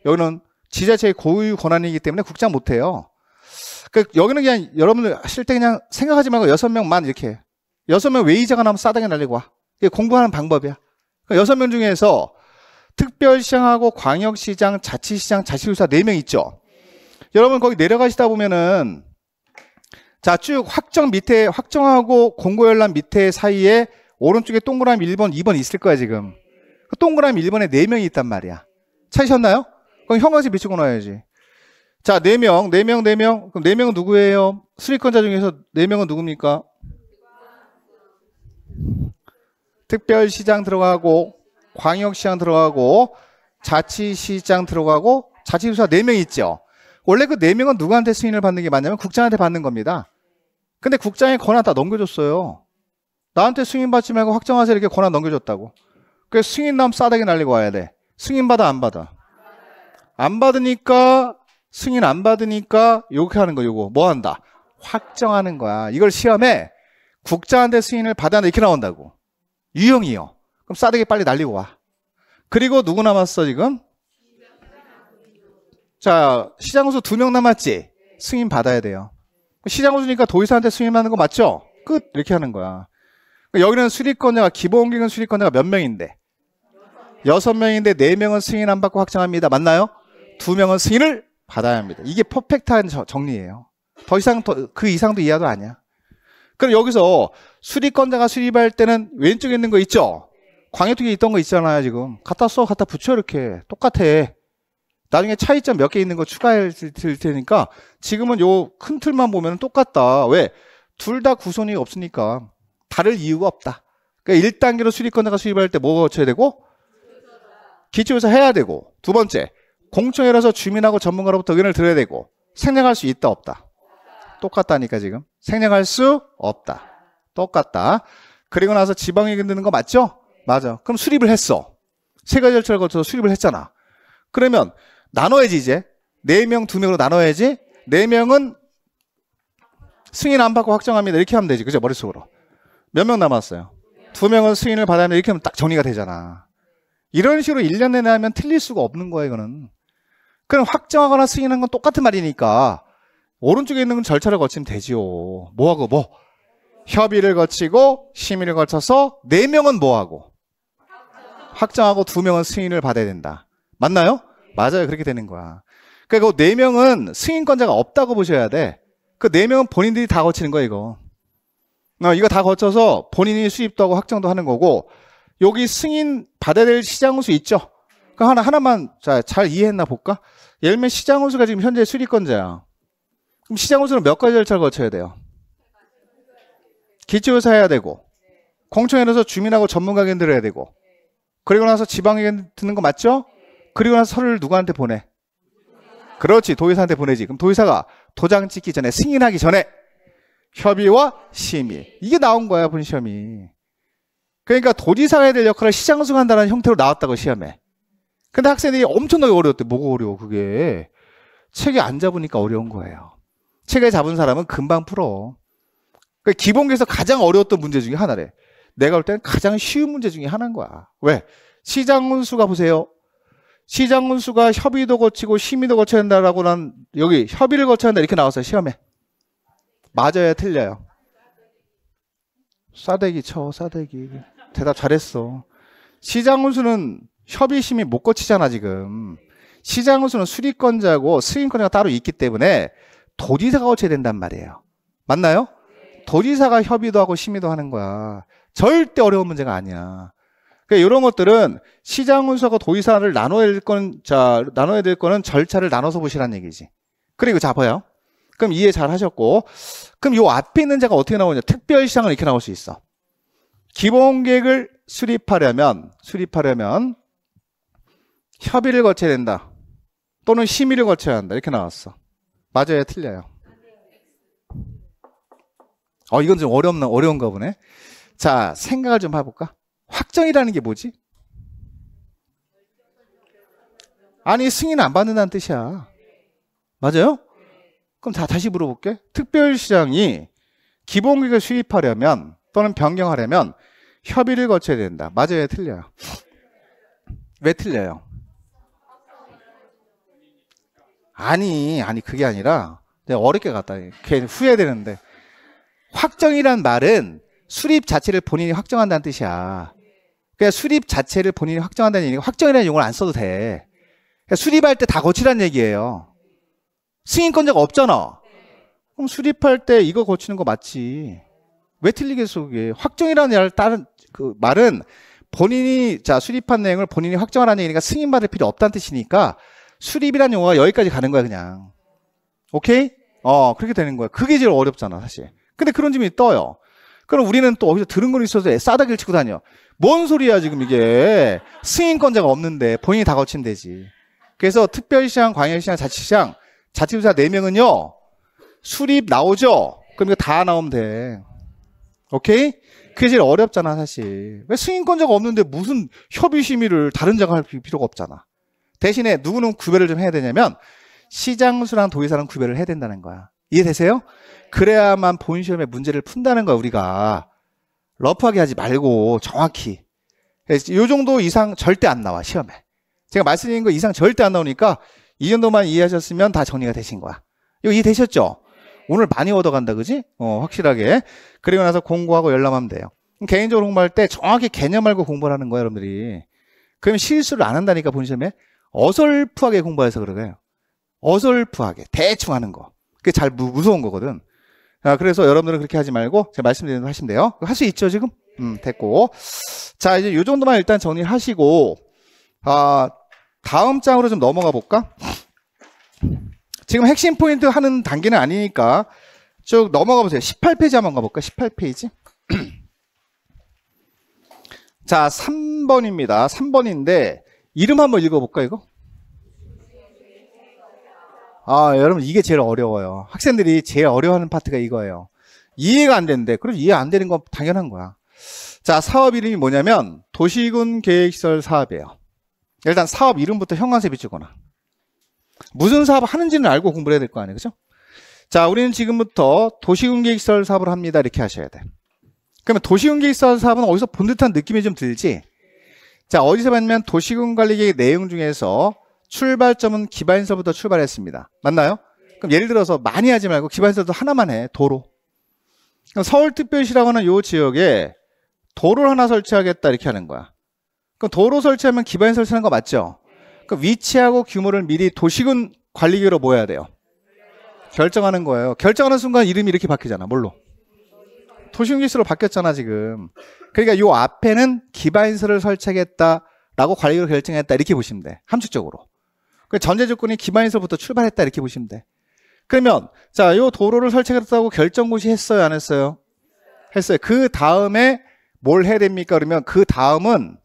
여기는 지자체의 고유 권한이기 때문에 국장 못해요. 그러니까 여기는 그냥 여러분들 하실 때 그냥 생각하지 말고 여섯 명 만 이렇게 여섯 명외이자가 나면 싸당게 날리고 와. 이게 공부하는 방법이야. 그러니까 여섯 명 중에서 특별시장하고 광역시장, 자치시장, 자치구사 네 명 있죠. 여러분 거기 내려가시다 보면은 자쭉 확정 밑에 확정하고 공고열람 밑에 사이에 오른쪽에 동그라미 1번, 2번 있을 거야 지금. 그 동그라미 1번에 네 명이 있단 말이야. 차이셨나요? 그럼 형광색 비추고 놔야지. 자, 네명네명네명 네 네 그럼 4명은 누구예요? 수리권자 중에서 네명은 누굽니까? 특별시장 들어가고 광역시장 들어가고 자치시장 들어가고 자치조사 4명 있죠. 원래 그 4명은 누구한테 승인을 받는 게 맞냐면 국장한테 받는 겁니다. 근데 국장이 권한 다 넘겨줬어요. 나한테 승인 받지 말고 확정하세요 이렇게 권한 넘겨줬다고. 그래서 승인 나면 싸대기 날리고 와야 돼. 승인 받아 안 받아? 안 받으니까 승인 안 받으니까 이렇게 하는 거 요거 뭐 한다? 확정하는 거야. 이걸 시험에 국장한테 승인을 받아 이렇게 나온다고. 유형이요. 그럼 싸대기 빨리 날리고 와. 그리고 누구 남았어 지금? 자 시장우수 두 명 남았지. 승인 받아야 돼요. 시장우수니까 도의사한테 승인하는 거 맞죠? 끝 이렇게 하는 거야. 그러니까 여기는 수리권자가 기본기금 수리권자가 몇 명인데? 여섯 명인데 네 명은 승인 안 받고 확정합니다. 맞나요? 두 명은 승인을 받아야 합니다. 이게 퍼펙트한 정리예요. 더 이상 더, 그 이상도 이하도 아니야. 그럼 여기서 수리권자가 수입할 때는 왼쪽에 있는 거 있죠? 광역투기 있던 거 있잖아요 지금 갖다 써 갖다 붙여 이렇게 똑같아 나중에 차이점 몇 개 있는 거 추가해 드릴 테니까 지금은 요 큰 틀만 보면 똑같다 왜? 둘 다 구손이 없으니까 다를 이유가 없다 그러니까 1단계로 수리권자가 수입할 때뭐 거쳐야 되고? 기초에서 해야 되고 두 번째 공청회라서 주민하고 전문가로부터 의견을 들어야 되고 생략할 수 있다 없다 똑같다니까 지금. 생략할 수 없다. 똑같다. 그리고 나서 지방이 드는 거 맞죠? 맞아. 그럼 수립을 했어. 세 가지 절차를 거쳐서 수립을 했잖아. 그러면 나눠야지 이제. 4명, 2명으로 나눠야지. 4명은 승인 안 받고 확정합니다. 이렇게 하면 되지. 그죠? 머릿속으로. 몇 명 남았어요? 2명은 승인을 받아야 합는데 이렇게 하면 딱 정리가 되잖아. 이런 식으로 1년 내내 하면 틀릴 수가 없는 거야, 이거는. 그럼 확정하거나 승인한 건 똑같은 말이니까 오른쪽에 있는 건 절차를 거치면 되지요. 뭐하고 뭐? 협의를 거치고 심의를 거쳐서 4 명은 뭐하고 확정하고 2 명은 승인을 받아야 된다. 맞나요? 맞아요. 그렇게 되는 거야. 그러니까 그네 명은 승인권자가 없다고 보셔야 돼. 그 네 명은 본인들이 다 거치는 거야 이거. 어, 이거 다 거쳐서 본인이 수입도 하고 확정도 하는 거고 여기 승인 받아야 될 시장수 호 있죠. 그 하나 하나만 자, 잘 이해했나 볼까? 예를 들면 시장호수가 지금 현재 수리권자야. 그럼 시장 운수는 몇 가지 절차를 거쳐야 돼요? 기초조사 해야 되고 공청회 에서 주민하고 전문가 의견 들어야 되고 그리고 나서 지방 의견 듣는 거 맞죠? 그리고 나서 서류를 누구한테 보내? 그렇지 도의사한테 보내지 그럼 도의사가 도장 찍기 전에 승인하기 전에 협의와 심의 이게 나온 거야 본시험이 그러니까 도지사가 해야 될 역할을 시장수한다는 형태로 나왔다고 시험에 근데 학생들이 엄청나게 어려웠대 뭐가 어려워 그게 책에 안 잡으니까 어려운 거예요 책을 잡은 사람은 금방 풀어. 그러니까 기본기에서 가장 어려웠던 문제 중에 하나래. 내가 볼 때는 가장 쉬운 문제 중에 하나인 거야. 왜? 시장 운수가 보세요. 시장 운수가 협의도 거치고 심의도 거쳐야 한다라고 난 여기 협의를 거쳐야 한다 이렇게 나왔어요. 시험에. 맞아야 틀려요. 싸대기 쳐, 싸대기. 대답 잘했어. 시장 운수는 협의 심의 못 거치잖아, 지금. 시장 운수는 수리권자고 승인권자가 따로 있기 때문에 도지사가 거쳐야 된단 말이에요. 맞나요? 도지사가 협의도 하고 심의도 하는 거야. 절대 어려운 문제가 아니야. 그러니까 이런 것들은 시장 운수하고 도지사를 나눠야 될 건, 자, 나눠야 될 거는 절차를 나눠서 보시라는 얘기지. 그리고 자, 봐요. 그럼 이해 잘 하셨고. 그럼 요 앞에 있는 자가 어떻게 나오냐. 특별시장은 이렇게 나올 수 있어. 기본 계획을 수립하려면, 수립하려면 협의를 거쳐야 된다. 또는 심의를 거쳐야 한다. 이렇게 나왔어. 맞아요, 틀려요. 어, 이건 좀 어렵나, 어려운가 보네. 자, 생각을 좀 해볼까? 확정이라는 게 뭐지? 아니, 승인 안 받는다는 뜻이야. 맞아요? 그럼 다 다시 물어볼게. 특별시장이 기본계을 수립하려면 또는 변경하려면 협의를 거쳐야 된다. 맞아요, 틀려요. 왜 틀려요? 아니, 아니, 그게 아니라 내가 어렵게 갔다. 괜히 후회되는데. 확정이란 말은 수립 자체를 본인이 확정한다는 뜻이야. 그냥 그러니까 수립 자체를 본인이 확정한다는 얘기가 확정이라는 용어를 안 써도 돼. 그러니까 수립할 때 다 고치란 얘기예요. 승인권자가 없잖아. 그럼 수립할 때 이거 고치는 거 맞지. 왜 틀리겠어, 그게. 확정이라는 말, 다른, 그 말은 본인이, 자, 수립한 내용을 본인이 확정하라는 얘기니까 승인받을 필요 없다는 뜻이니까 수립이라는 용어가 여기까지 가는 거야 그냥. 오케이? 어 그렇게 되는 거야. 그게 제일 어렵잖아 사실. 근데 그런 점이 떠요. 그럼 우리는 또 어디서 들은 건 있어서 싸다길 치고 다녀. 뭔 소리야 지금 이게 승인권자가 없는데 본인이 다 거치면 되지. 그래서 특별시장, 광역시장, 자치시장, 자치부사 4명은요 수립 나오죠. 그럼 이거 다 나오면 돼. 오케이? 그게 제일 어렵잖아 사실. 왜 승인권자가 없는데 무슨 협의 심의를 다른 자가 할 필요가 없잖아. 대신에 누구는 구별을 좀 해야 되냐면 시장수랑 도의사랑 구별을 해야 된다는 거야. 이해되세요? 그래야만 본 시험에 문제를 푼다는 거야 우리가. 러프하게 하지 말고 정확히. 요 정도 이상 절대 안 나와 시험에. 제가 말씀드린 거 이상 절대 안 나오니까 이 정도만 이해하셨으면 다 정리가 되신 거야. 이거 이해되셨죠? 오늘 많이 얻어간다 그지? 어 확실하게. 그리고 나서 공부하고 열람하면 돼요. 개인적으로 공부할 때 정확히 개념 알고 공부를 하는 거야 여러분들이. 그럼 실수를 안 한다니까 본시험에. 어설프하게 공부해서 그러래요. 어설프하게 대충 하는 거. 그게 잘 무, 서운 거거든. 아, 그래서 여러분들은 그렇게 하지 말고 제가 말씀드린 대로 하시면 돼요. 할 수 있죠 지금? 음, 됐고. 자 이제 요 정도만 일단 정리하시고 아, 다음 장으로 좀 넘어가 볼까? 지금 핵심 포인트 하는 단계는 아니니까 쭉 넘어가 보세요. 18페이지 한번 가볼까? 18페이지. [CLEARS THROAT] 자, 3번입니다. 3번인데 이름 한번 읽어볼까 이거? 아 여러분 이게 제일 어려워요. 학생들이 제일 어려워하는 파트가 이거예요. 이해가 안 되는데 그럼 이해 안 되는 건 당연한 거야. 자 사업 이름이 뭐냐면 도시군 계획시설 사업이에요. 일단 사업 이름부터 형광색 비추거나 무슨 사업 하는지는 알고 공부를 해야 될 거 아니에요, 그죠? 자 우리는 지금부터 도시군 계획시설 사업을 합니다 이렇게 하셔야 돼. 그러면 도시군 계획시설 사업은 어디서 본 듯한 느낌이 좀 들지? 자, 어디서 봤냐면 도시군 관리 계획 내용 중에서 출발점은 기반시설부터 출발했습니다. 맞나요? 그럼 예를 들어서 많이 하지 말고 기반시설도 하나만 해. 도로. 그럼 서울특별시라고 하는 요 지역에 도로를 하나 설치하겠다 이렇게 하는 거야. 그럼 도로 설치하면 기반설 설치하는 거 맞죠? 그 위치하고 규모를 미리 도시군 관리계로 모여야 돼요. 결정하는 거예요. 결정하는 순간 이름이 이렇게 바뀌잖아. 뭘로? 도신기술로 바뀌었잖아 지금. 그러니까 요 앞에는 기반인서를 설치하겠다라고 관리를 결정했다 이렇게 보시면 돼. 함축적으로. 그 전제 조건이 기반인서부터 출발했다 이렇게 보시면 돼. 그러면 자요 도로를 설치하겠다고 결정고시 했어요 안 했어요? 했어요. 그 다음에 뭘 해야 됩니까? 그러면 그 다음은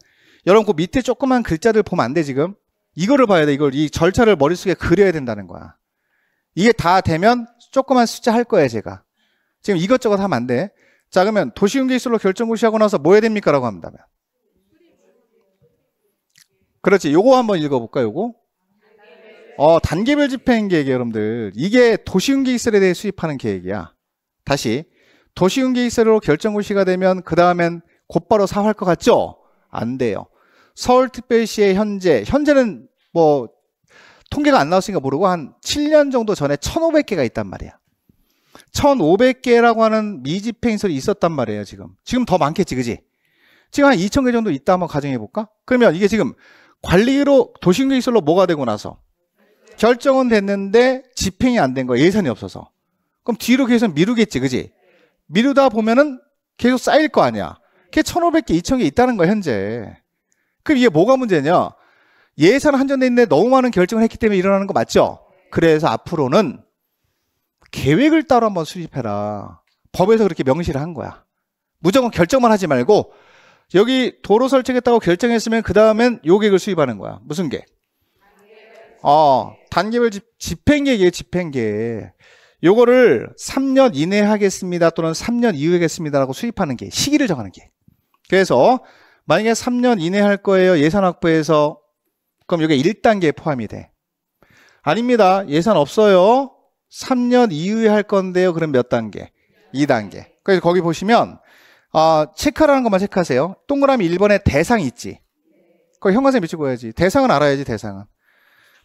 여러분 그 밑에 조그만 글자를 보면 안 돼 지금. 이거를 봐야 돼. 이걸 이 절차를 머릿속에 그려야 된다는 거야. 이게 다 되면 조그만 숫자 할 거예요, 제가. 지금 이것저것 하면 안 돼. 자 그러면 도시윤기술로 결정고시하고 나서 뭐 해야 됩니까? 라고 한다면 그렇지 요거 한번 읽어볼까 요거 요어 단계별 집행 계획 여러분들 이게 도시윤기술에 대해 수입하는 계획이야 다시 도시윤기술로 결정고시가 되면 그 다음엔 곧바로 사활 것 같죠? 안 돼요 서울특별시의 현재 현재는 뭐 통계가 안 나왔으니까 모르고 한 7년 정도 전에 1500개가 있단 말이야 1,500개라고 하는 미집행 인솔이 있었단 말이에요, 지금. 지금 더 많겠지, 그지? 지금 한 2,000개 정도 있다 한번 가정해 볼까? 그러면 이게 지금 관리로 도시공격 인솔로 뭐가 되고 나서 결정은 됐는데 집행이 안 된 거야, 예산이 없어서. 그럼 뒤로 계속 미루겠지, 그지? 미루다 보면은 계속 쌓일 거 아니야. 그게 1,500개, 2,000개 있다는 거야, 현재. 그럼 이게 뭐가 문제냐? 예산 한정돼 있는데 너무 많은 결정을 했기 때문에 일어나는 거 맞죠? 그래서 앞으로는 계획을 따로 한번 수립해라. 법에서 그렇게 명시를 한 거야. 무조건 결정만 하지 말고 여기 도로 설정했다고 결정했으면 그 다음엔 요 계획을 수입하는 거야. 무슨 게? 어, 단계별 집행계획이에요, 집행계획. 요거를 3년 이내에 하겠습니다. 또는 3년 이후에 하겠습니다라고 수입하는 게 시기를 정하는 게. 그래서 만약에 3년 이내 할 거예요. 예산 확보해서 그럼 이게 1단계에 포함이 돼. 아닙니다. 예산 없어요. 3년 이후에 할 건데요. 그럼 몇 단계? 2단계. 그래서 거기 보시면 어, 아, 체크라는 것만 체크하세요. 동그라미 1번에 대상 있지. 그 형관생 밑줄 그어야지. 대상은 알아야지 대상은.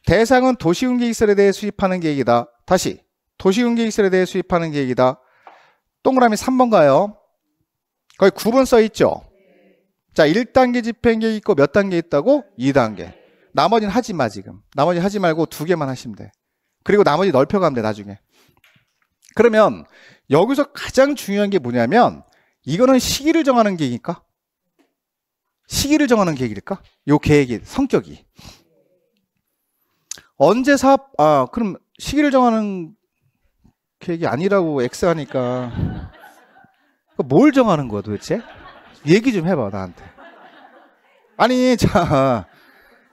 대상은 도시운계기술에 대해 수입하는 계획이다. 다시 도시운계기술에 대해 수입하는 계획이다. 동그라미 3번 가요. 거기 9번 써 있죠. 자, 1단계 집행계획 있고 몇 단계 있다고? 2단계. 나머지는 하지 마 지금. 나머지 하지 말고 두 개만 하시면 돼. 그리고 나머지 넓혀가면 돼, 나중에. 그러면 여기서 가장 중요한 게 뭐냐면 이거는 시기를 정하는 계획일까? 시기를 정하는 계획일까? 요 계획이 성격이 언제 사업 아 그럼 시기를 정하는 계획이 아니라고 X 하니까 뭘 정하는 거야 도대체? 얘기 좀 해봐 나한테. 아니 자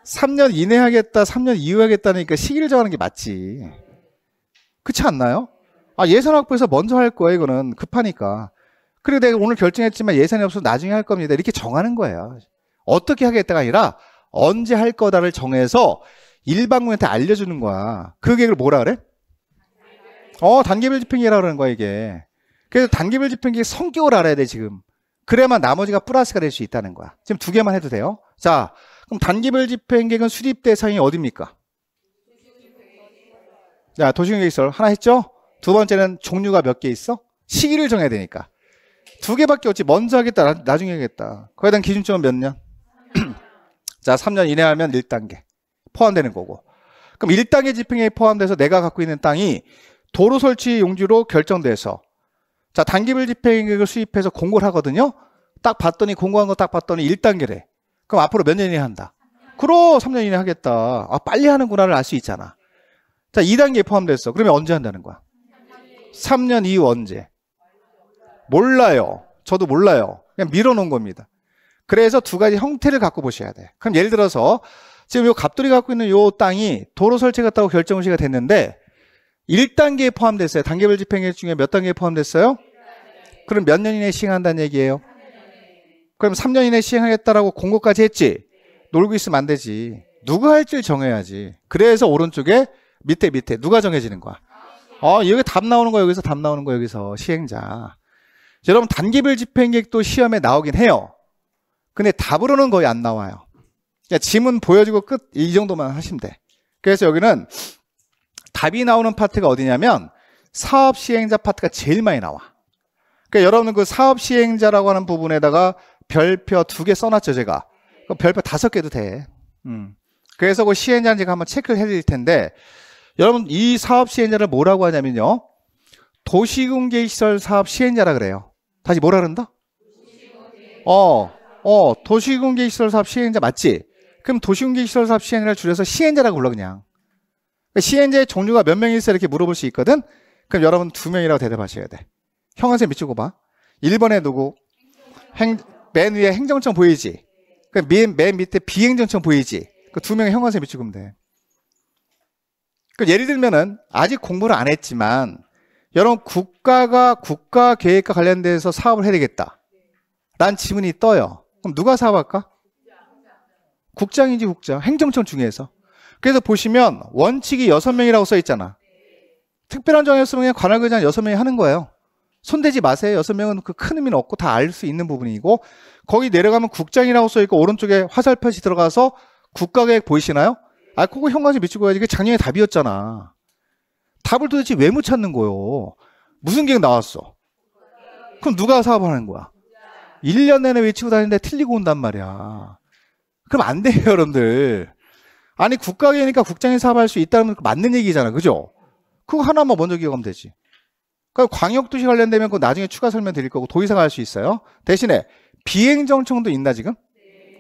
3년 이내 하겠다, 3년 이후에 하겠다니까 시기를 정하는 게 맞지. 그렇지 않나요? 아, 예산 확보해서 먼저 할 거야, 이거는. 급하니까. 그리고 내가 오늘 결정했지만 예산이 없어서 나중에 할 겁니다. 이렇게 정하는 거예요. 어떻게 하겠다가 아니라 언제 할 거다를 정해서 일반군한테 알려주는 거야. 그 계획을 뭐라 그래? 어, 단계별 집행이라 고 그러는 거야, 이게. 그래서 단계별 집행기 성격을 알아야 돼, 지금. 그래야만 나머지가 플러스가 될 수 있다는 거야. 지금 두 개만 해도 돼요. 자, 그럼 단기별 집행계획은 수립 대상이 어디입니까 자, 도시계획설 하나 했죠? 두 번째는 종류가 몇 개 있어? 시기를 정해야 되니까. 두 개밖에 없지. 먼저 하겠다, 나, 중에 하겠다. 그에 대한 기준점은 몇 년? [CLEARS THROAT] 자, 3년 이내 하면 1단계. 포함되는 거고. 그럼 1단계 집행에 포함돼서 내가 갖고 있는 땅이 도로 설치 용지로 결정돼서 자, 단기별 집행계획을 수입해서 공고를 하거든요. 딱 봤더니 공고한 거 딱 봤더니 1단계래. 그럼 앞으로 몇 년 이내 한다. 그럼 3년 이내 하겠다. 아, 빨리 하는구나를 알 수 있잖아. 자, 2단계에 포함됐어. 그러면 언제 한다는 거야? 3년 이후 언제? 몰라요. 저도 몰라요. 그냥 밀어놓은 겁니다. 그래서 두 가지 형태를 갖고 보셔야 돼. 그럼 예를 들어서 지금 요 갑돌이 갖고 있는 요 땅이 도로 설치했다고 결정시가 됐는데 1단계에 포함됐어요. 단계별 집행일 중에 몇 단계에 포함됐어요? 그럼 몇 년 이내에 시행한다는 얘기예요? 그럼 3년 이내 시행하겠다라고 공고까지 했지? 놀고 있으면 안 되지. 누가 할지 정해야지. 그래서 오른쪽에 밑에 밑에 누가 정해지는 거야? 어, 여기 답 나오는 거 여기서 답 나오는 거 여기서 시행자. 여러분, 단기별 집행객도 시험에 나오긴 해요. 근데 답으로는 거의 안 나와요. 그러니까 짐은 보여주고 끝, 이 정도만 하시면 돼. 그래서 여기는 답이 나오는 파트가 어디냐면 사업 시행자 파트가 제일 많이 나와. 그러니까 여러분은 그 사업 시행자라고 하는 부분에다가 별표 두 개 써놨죠, 제가. 그 별표 다섯 개도 돼. 음. 그래서 그 시행자는 제가 한번 체크를 해드릴 텐데, 여러분, 이 사업 시행자를 뭐라고 하냐면요. 도시공개시설 사업 시행자라 그래요. 다시 뭐라 그런다? 어, 어, 도시공개시설 사업 시행자 맞지? 그럼 도시공개시설 사업 시행자를 줄여서 시행자라고 불러, 그냥. 그러니까 시행자의 종류가 몇 명일세 이렇게 물어볼 수 있거든? 그럼 여러분 두 명이라고 대답하셔야 돼. 형한테 미치고 봐. 1번에 누구? 행, 맨 위에 행정청 보이지? 그 그러니까 맨, 맨 밑에 비행정청 보이지? 그 두 명의 형광색 밑으로 그면 돼. 그 예를 들면은 아직 공부를 안 했지만 여러분 국가가 국가 계획과 관련돼서 사업을 해야 되겠다. 난 지문이 떠요. 그럼 누가 사업할까? 국장이지 국장. 행정청 중에서. 그래서 보시면 원칙이 여섯 명이라고 써 있잖아. 특별한 정의으면그 관할 그장 여섯 명이 하는 거예요. 손대지 마세요. 여섯 명은 그 큰 의미는 없고 다 알 수 있는 부분이고 거기 내려가면 국장이라고 써 있고 오른쪽에 화살표시 들어가서 국가계획 보이시나요? 아, 그거 현관지 미치고 가야지. 그게 작년에 답이었잖아. 답을 도대체 왜 못 찾는 거요? 무슨 계획 나왔어? 그럼 누가 사업을 하는 거야? 1년 내내 외치고 다니는데 틀리고 온단 말이야. 그럼 안 돼요, 여러분들. 아니, 국가계니까 국장이 사업할 수 있다면 맞는 얘기잖아. 그죠? 그거 하나만 먼저 기억하면 되지. 그러 그러니까 광역도시 관련되면 그 나중에 추가 설명 드릴 거고 더 이상 할 수 있어요. 대신에 비행정청도 있나 지금?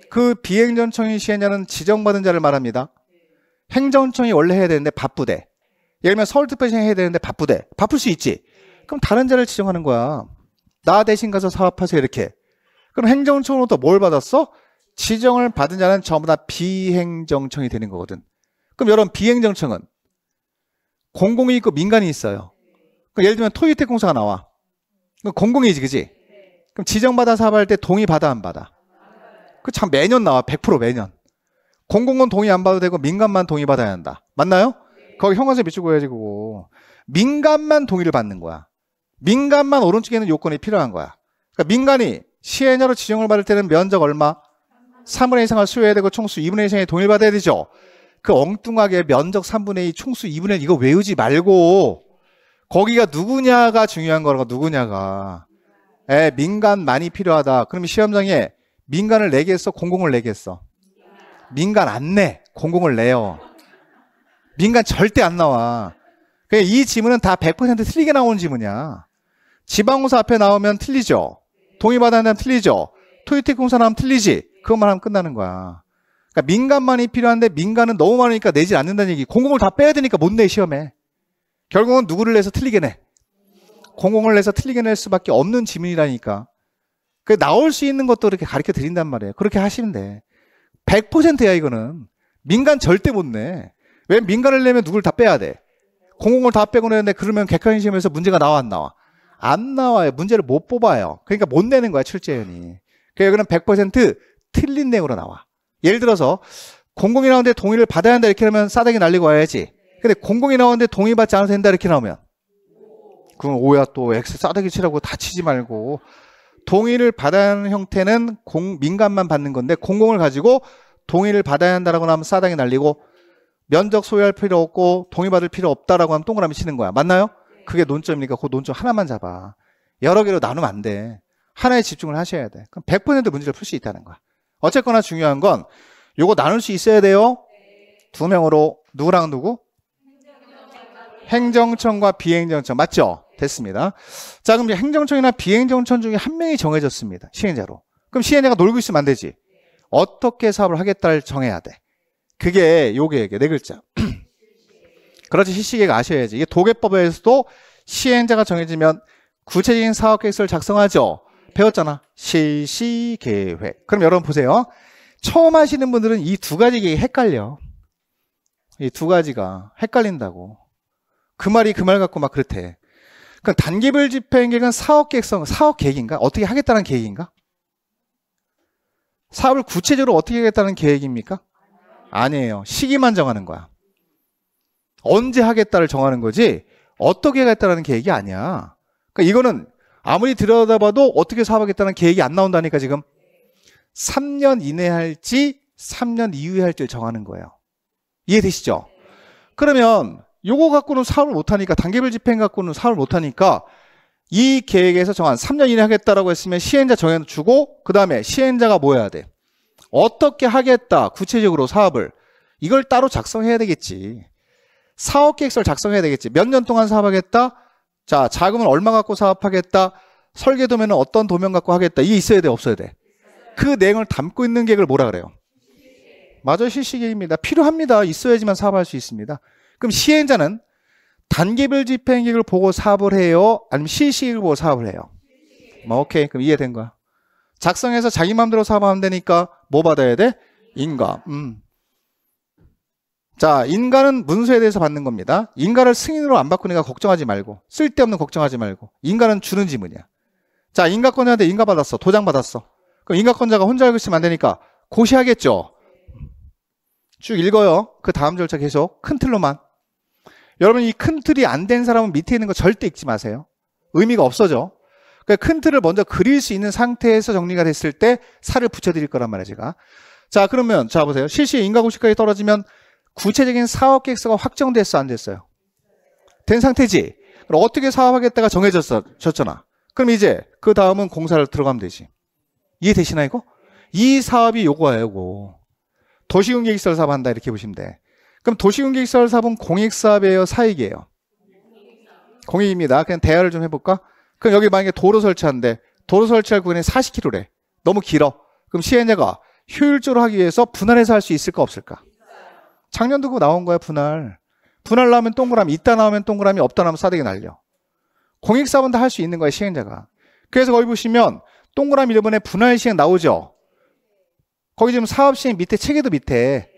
그 비행정청이 시행하는 지정받은 자를 말합니다. 행정청이 원래 해야 되는데 바쁘대. 예를 들면 서울특별시 해야 되는데 바쁘대. 바쁠 수 있지. 그럼 다른 자를 지정하는 거야. 나 대신 가서 사업하세요 이렇게. 그럼 행정청으로부터 뭘 받았어? 지정을 받은 자는 전부 다 비행정청이 되는 거거든. 그럼 여러분 비행정청은 공공이 있고 민간이 있어요. 예를 들면 토요택공사가 나와. 공공이지, 그지? 그럼 지정받아 사업할 때 동의 받아 안 받아? 그 참 매년 나와, 100% 매년. 공공은 동의 안 받아도 되고 민간만 동의 받아야 한다. 맞나요? 거기 형광색 비추고 해야지 그거. 민간만 동의를 받는 거야. 민간만 오른쪽에 는 요건이 필요한 거야. 그러니까 민간이 시행자로 지정을 받을 때는 면적 얼마? 3분의 1 이상을 수여해야 되고 총수 2분의 1 이상의 동의를 받아야 되죠. 그 엉뚱하게 면적 3분의 2, 총수 2분의 1 이거 외우지 말고 거기가 누구냐가 중요한 거라고 누구냐가 에, 민간 많이 필요하다. 그러면 시험장에 민간을 내겠어? 공공을 내했어 민간 안 내. 공공을 내요. 민간 절대 안 나와. 그냥 이 지문은 다 100% 틀리게 나오는 지문이야. 지방공사 앞에 나오면 틀리죠. 동의받았는 데 틀리죠. 토요택공사 나오면 틀리지. 그것만 하면 끝나는 거야. 그러니까 민간만이 필요한데 민간은 너무 많으니까 내질 않는다는 얘기. 공공을 다 빼야 되니까 못 내 시험에. 결국은 누구를 내서 틀리게 내? 공공을 내서 틀리게 낼 수밖에 없는 지문이라니까. 그 나올 수 있는 것도 이렇게 가르쳐 드린단 말이에요. 그렇게 하시면 돼. 100%야 이거는. 민간 절대 못 내. 왜 민간을 내면 누굴 다 빼야 돼. 공공을 다 빼고 내는데 그러면 객관시험에서 문제가 나와 안 나와? 안 나와요. 문제를 못 뽑아요. 그러니까 못 내는 거야 출제연이. 그래서 그러니까 여기는 100% 틀린 내용으로 나와. 예를 들어서 공공이 나오는데 동의를 받아야 한다 이렇게 하면 싸대기 날리고 와야지. 근데 공공이 나오는데 동의받지 않아서 된다 이렇게 나오면 그건 오야 또 X 싸대기 치라고 다치지 말고 동의를 받아야 하는 형태는 공, 민간만 받는 건데 공공을 가지고 동의를 받아야 한다라고 하면 싸당이 날리고 면적 소유할 필요 없고 동의받을 필요 없다라고 하면 동그라미 치는 거야. 맞나요? 그게 논점이니까 그 논점 하나만 잡아. 여러 개로 나누면 안 돼. 하나에 집중을 하셔야 돼. 그럼 100% 문제를 풀 수 있다는 거야. 어쨌거나 중요한 건 요거 나눌 수 있어야 돼요. 두 명으로 누구랑 누구? 행정청과 비행정청 맞죠? 됐습니다. 자 그럼 이제 행정청이나 비행정청 중에 한 명이 정해졌습니다. 시행자로. 그럼 시행자가 놀고 있으면 안 되지. 어떻게 사업을 하겠다를 정해야 돼. 그게 요게 이게 네 글자. [CLEARS THROAT] 그렇지 시시계획 아셔야지. 이게 도계법에서도 시행자가 정해지면 구체적인 사업 계획서를 작성하죠. 배웠잖아. 실시계획. 그럼 여러분 보세요. 처음 하시는 분들은 이 두 가지 게 헷갈려. 이 두 가지가 헷갈린다고. 그 말이 그 말 같고 막 그렇대. 그니까 단계별 집행 계획은 사업 계획성, 사업 계획인가? 어떻게 하겠다는 계획인가? 사업을 구체적으로 어떻게 하겠다는 계획입니까? 아니에요. 시기만 정하는 거야. 언제 하겠다를 정하는 거지 어떻게 하겠다는 계획이 아니야. 그러니까 이거는 아무리 들여다봐도 어떻게 사업하겠다는 계획이 안 나온다니까 지금 3년 이내 할지 3년 이후에 할지를 정하는 거예요. 이해되시죠? 그러면 요거 갖고는 사업을 못하니까 단계별 집행 갖고는 사업을 못하니까 이 계획에서 정한 3년 이내 하겠다라고 했으면 시행자 정해주고 그 다음에 시행자가 뭐 해야 돼? 어떻게 하겠다 구체적으로 사업을 이걸 따로 작성해야 되겠지 사업계획서를 작성해야 되겠지 몇 년 동안 사업하겠다 자 자금을 얼마 갖고 사업하겠다 설계 도면은 어떤 도면 갖고 하겠다 이게 있어야 돼 없어야 돼 그 내용을 담고 있는 계획을 뭐라 그래요 맞아요 실시계획입니다 필요합니다 있어야지만 사업할 수 있습니다 그럼 시행자는 단계별 집행계획을 보고 사업을 해요? 아니면 실시계획을 보고 사업을 해요? 뭐 오케이 그럼 이해된 거야 작성해서 자기 마음대로 사업하면 되니까 뭐 받아야 돼? 인가 음. 자 인가는 문서에 대해서 받는 겁니다 인가를 승인으로 안 바꾸니까 걱정하지 말고 쓸데없는 걱정하지 말고 인가는 주는 지문이야 자 인가권자한테 인가 받았어 도장 받았어 그럼 인가권자가 혼자 알고 있으면 안 되니까 고시하겠죠 쭉 읽어요 그 다음 절차 계속 큰 틀로만 여러분 이 큰 틀이 안 된 사람은 밑에 있는 거 절대 읽지 마세요. 의미가 없어져. 그러니까 큰 틀을 먼저 그릴 수 있는 상태에서 정리가 됐을 때 살을 붙여드릴 거란 말이에요, 제가. 자, 그러면, 자, 보세요. 실시 인가고시까지 떨어지면 구체적인 사업 계획서가 확정됐어, 안 됐어요? 된 상태지? 그럼 어떻게 사업하겠다가 정해졌었잖아. 그럼 이제 그 다음은 공사를 들어가면 되지. 이해되시나, 이거? 이 사업이 요거예 요거. 도시공개시설 사업한다, 이렇게 보시면 돼. 그럼 도시공객시설 사업은 공익사업이에요? 사익이에요? 공익입니다. 그냥 대화를 좀 해볼까? 그럼 여기 만약에 도로 설치한데 도로 설치할 구간이 40km래. 너무 길어. 그럼 시행자가 효율적으로 하기 위해서 분할해서 할 수 있을까 없을까? 작년도 그거 나온 거야 분할. 분할 나오면 동그라미, 있다 나오면 동그라미, 없다 나오면 싸대기 날려. 공익사업은 다 할 수 있는 거야 시행자가. 그래서 거기 보시면 동그라미 1번에 분할 시행 나오죠. 거기 지금 사업 시행 밑에 체계도 밑에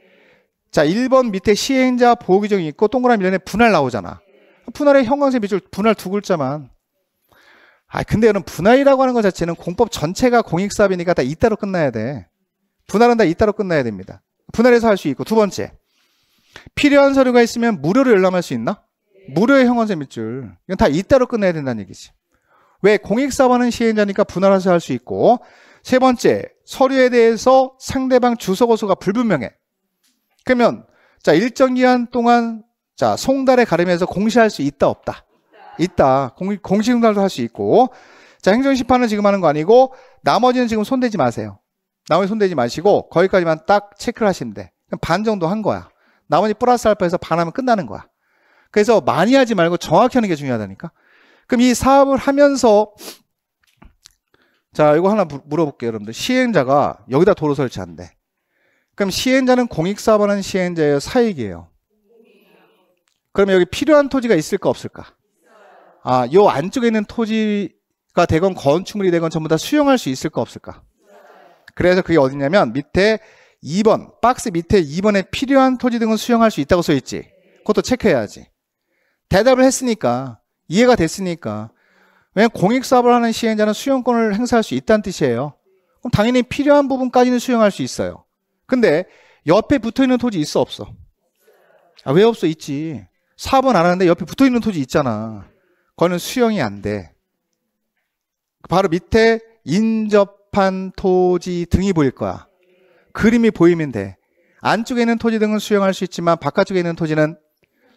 자, 1번 밑에 시행자 보호 규정이 있고 동그라미 1년에 분할 나오잖아. 분할의 형광색 밑줄 분할 두 글자만. 아, 근데 여러분 분할이라고 하는 것 자체는 공법 전체가 공익사업이니까 다 이따로 끝나야 돼. 분할은 다 이따로 끝나야 됩니다. 분할해서 할 수 있고 두 번째. 필요한 서류가 있으면 무료로 열람할 수 있나? 무료의 형광색 밑줄. 이건 다 이따로 끝내야 된다는 얘기지. 왜 공익사업하는 시행자니까 분할해서 할 수 있고 세 번째 서류에 대해서 상대방 주소거소가 불분명해. 그러면 자 일정 기간 동안 자 송달에 가름해서 공시할 수 있다 없다 있다 공, 공시송달도 할 수 있고 자 행정심판은 지금 하는 거 아니고 나머지는 지금 손대지 마세요 나머지 손대지 마시고 거기까지만 딱 체크를 하시면 돼반 정도 한 거야 나머지 플러스 알파에서 반하면 끝나는 거야 그래서 많이 하지 말고 정확히 하는 게 중요하다니까 그럼 이 사업을 하면서 자 이거 하나 물어볼게요 여러분들 시행자가 여기다 도로 설치한대 그럼 시행자는 공익사업을 는 시행자예요? 사익이에요? 그러면 여기 필요한 토지가 있을까 없을까? 아, 요 안쪽에 있는 토지가 되건 건축물이 되건 전부 다 수용할 수 있을까 없을까? 그래서 그게 어디냐면 밑에 2번 박스 밑에 2번에 필요한 토지 등은 수용할 수 있다고 써있지 그것도 체크해야지 대답을 했으니까 이해가 됐으니까 왜냐면 공익사업을 하는 시행자는 수용권을 행사할 수 있다는 뜻이에요 그럼 당연히 필요한 부분까지는 수용할 수 있어요 근데 옆에 붙어 있는 토지 있어 없어? 아, 왜 없어? 있지. 사업은 안 하는데 옆에 붙어 있는 토지 있잖아. 그거는 수용이 안 돼. 바로 밑에 인접한 토지 등이 보일 거야. 그림이 보이면 돼. 안쪽에 있는 토지 등은 수용할 수 있지만 바깥쪽에 있는 토지는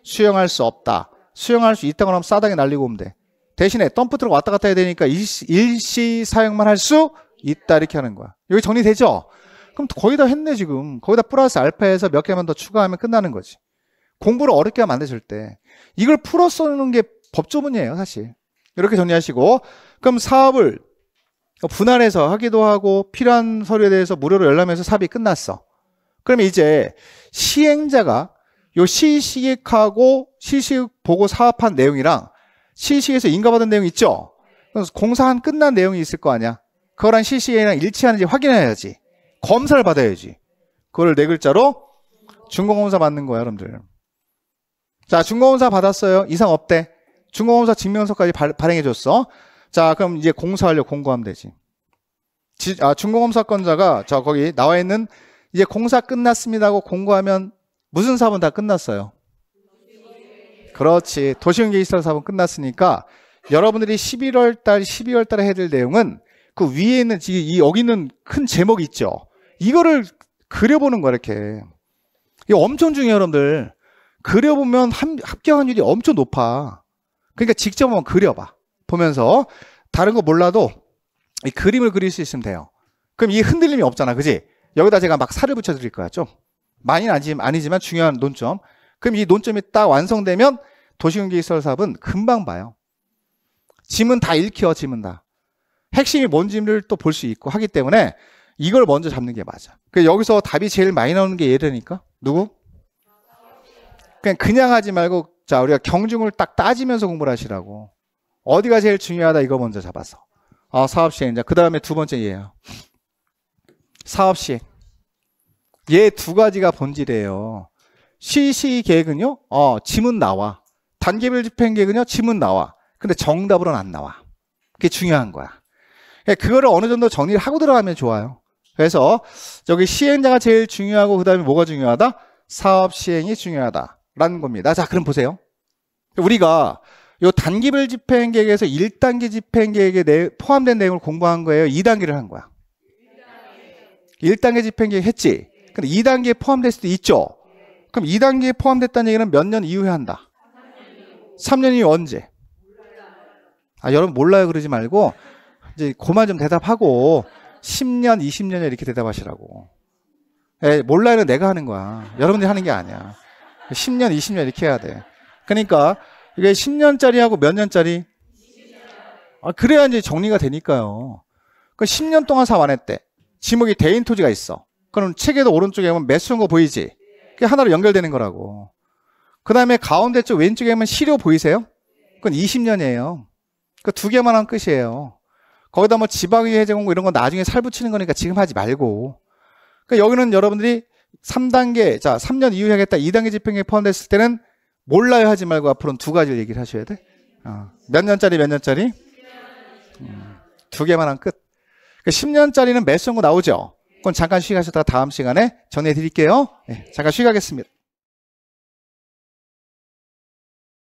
수용할 수 없다. 수용할 수 있다고 하면 싸다게 날리고 오면 돼. 대신에 덤프트럭 왔다 갔다 해야 되니까 일시, 일시 사용만 할 수 있다 이렇게 하는 거야. 여기 정리되죠? 그럼 거의 다 했네 지금 거의 다 플러스 알파에서 몇 개만 더 추가하면 끝나는 거지 공부를 어렵게 하면 안돼 절대 이걸 풀어 쓰는 게 법조문이에요 사실 이렇게 정리하시고 그럼 사업을 분할해서 하기도 하고 필요한 서류에 대해서 무료로 열람해서 사업이 끝났어 그러면 이제 시행자가 요 시식하고 시식 보고 사업한 내용이랑 시식에서 인가받은 내용 이 있죠 그래서 공사한 끝난 내용이 있을 거 아니야 그거랑 시식이랑 일치하는지 확인해야지 검사를 받아야지. 그걸 네 글자로 중공검사 받는 거야, 여러분들. 자, 중공검사 받았어요. 이상 없대. 중공검사 증명서까지 발, 행해줬어 자, 그럼 이제 공사하려 공고하면 되지. 지, 아, 중공검사건자가 저 거기 나와 있는 이제 공사 끝났습니다고 공고하면 무슨 사업은 다 끝났어요. 그렇지. 도시공개시설 사업은 끝났으니까 여러분들이 11월 달, 12월 달에 해야 될 내용은 그 위에 있는 지금 이 여기 있는 큰 제목 있죠. 이거를 그려보는 거야, 이렇게. 이게 엄청 중요해요, 여러분들. 그려보면 합격한 율이 엄청 높아. 그러니까 직접 한번 그려봐. 보면서 다른 거 몰라도 이 그림을 그릴 수 있으면 돼요. 그럼 이 흔들림이 없잖아, 그지? 여기다 제가 막 살을 붙여드릴 거야, 좀. 많이는 아니지만 중요한 논점. 그럼 이 논점이 딱 완성되면 도시공기시설 사업은 금방 봐요. 짐은 다 읽혀, 짐은 다. 핵심이 뭔지를 또 볼 수 있고 하기 때문에 이걸 먼저 잡는 게 맞아. 그 여기서 답이 제일 많이 나오는 게 얘라니까. 누구? 그냥 그냥 하지 말고 자 우리가 경중을 딱 따지면서 공부를 하시라고. 어디가 제일 중요하다 이거 먼저 잡아서. 아 사업 시행자. 그 다음에 두 번째 얘예요. 사업 시행. 얘 두 가지가 본질이에요. 시시 계획은요. 어 짐은 나와. 단계별 집행 계획은요. 짐은 나와. 근데 정답으로는 안 나와. 그게 중요한 거야. 그러니까 그거를 어느 정도 정리를 하고 들어가면 좋아요. 그래서 여기 시행자가 제일 중요하고 그 다음에 뭐가 중요하다? 사업 시행이 중요하다라는 겁니다. 자 그럼 보세요. 우리가 요 단기별 집행계획에서 1단계 집행계획에 내, 포함된 내용을 공부한 거예요. 2단계를 한 거야. 1단계 집행계획 했지. 근데 2단계에 포함될 수도 있죠. 그럼 2단계에 포함됐다는 얘기는 몇 년 이후에 한다. 3년이 언제? 아 여러분 몰라요 그러지 말고 이제 고만 좀 대답하고 10년, 20년에 이렇게 대답하시라고. 에, 예, 몰라요는 내가 하는 거야. 여러분들이 하는 게 아니야. 10년, 20년 이렇게 해야 돼. 그러니까 이게 10년짜리하고 몇 년짜리? 아, 그래야 이제 정리가 되니까요. 그 10년 동안 사업 안 했대. 지목이 대인 토지가 있어. 그럼 책에도 오른쪽에 보면 매수한 거 보이지? 그게 하나로 연결되는 거라고. 그 다음에 가운데 쪽 왼쪽에 보면 시료 보이세요? 그건 20년이에요. 그 두 개만 한 끝이에요. 거기다 뭐 지방의 회제 공고 이런 건 나중에 살 붙이는 거니까 지금 하지 말고. 그러니까 여기는 여러분들이 3단계, 자, 3년 이후에 하겠다. 2단계 집행에 포함됐을 때는 몰라요 하지 말고 앞으로는 두 가지를 얘기를 하셔야 돼. 어. 몇 년짜리, 몇 년짜리? 음, 두 개만 한 끝. 그러니까 10년짜리는 매수한 거 나오죠? 그건 잠깐 쉬게 하셨다가 다음 시간에 전해드릴게요. 네, 잠깐 쉬게 하겠습니다.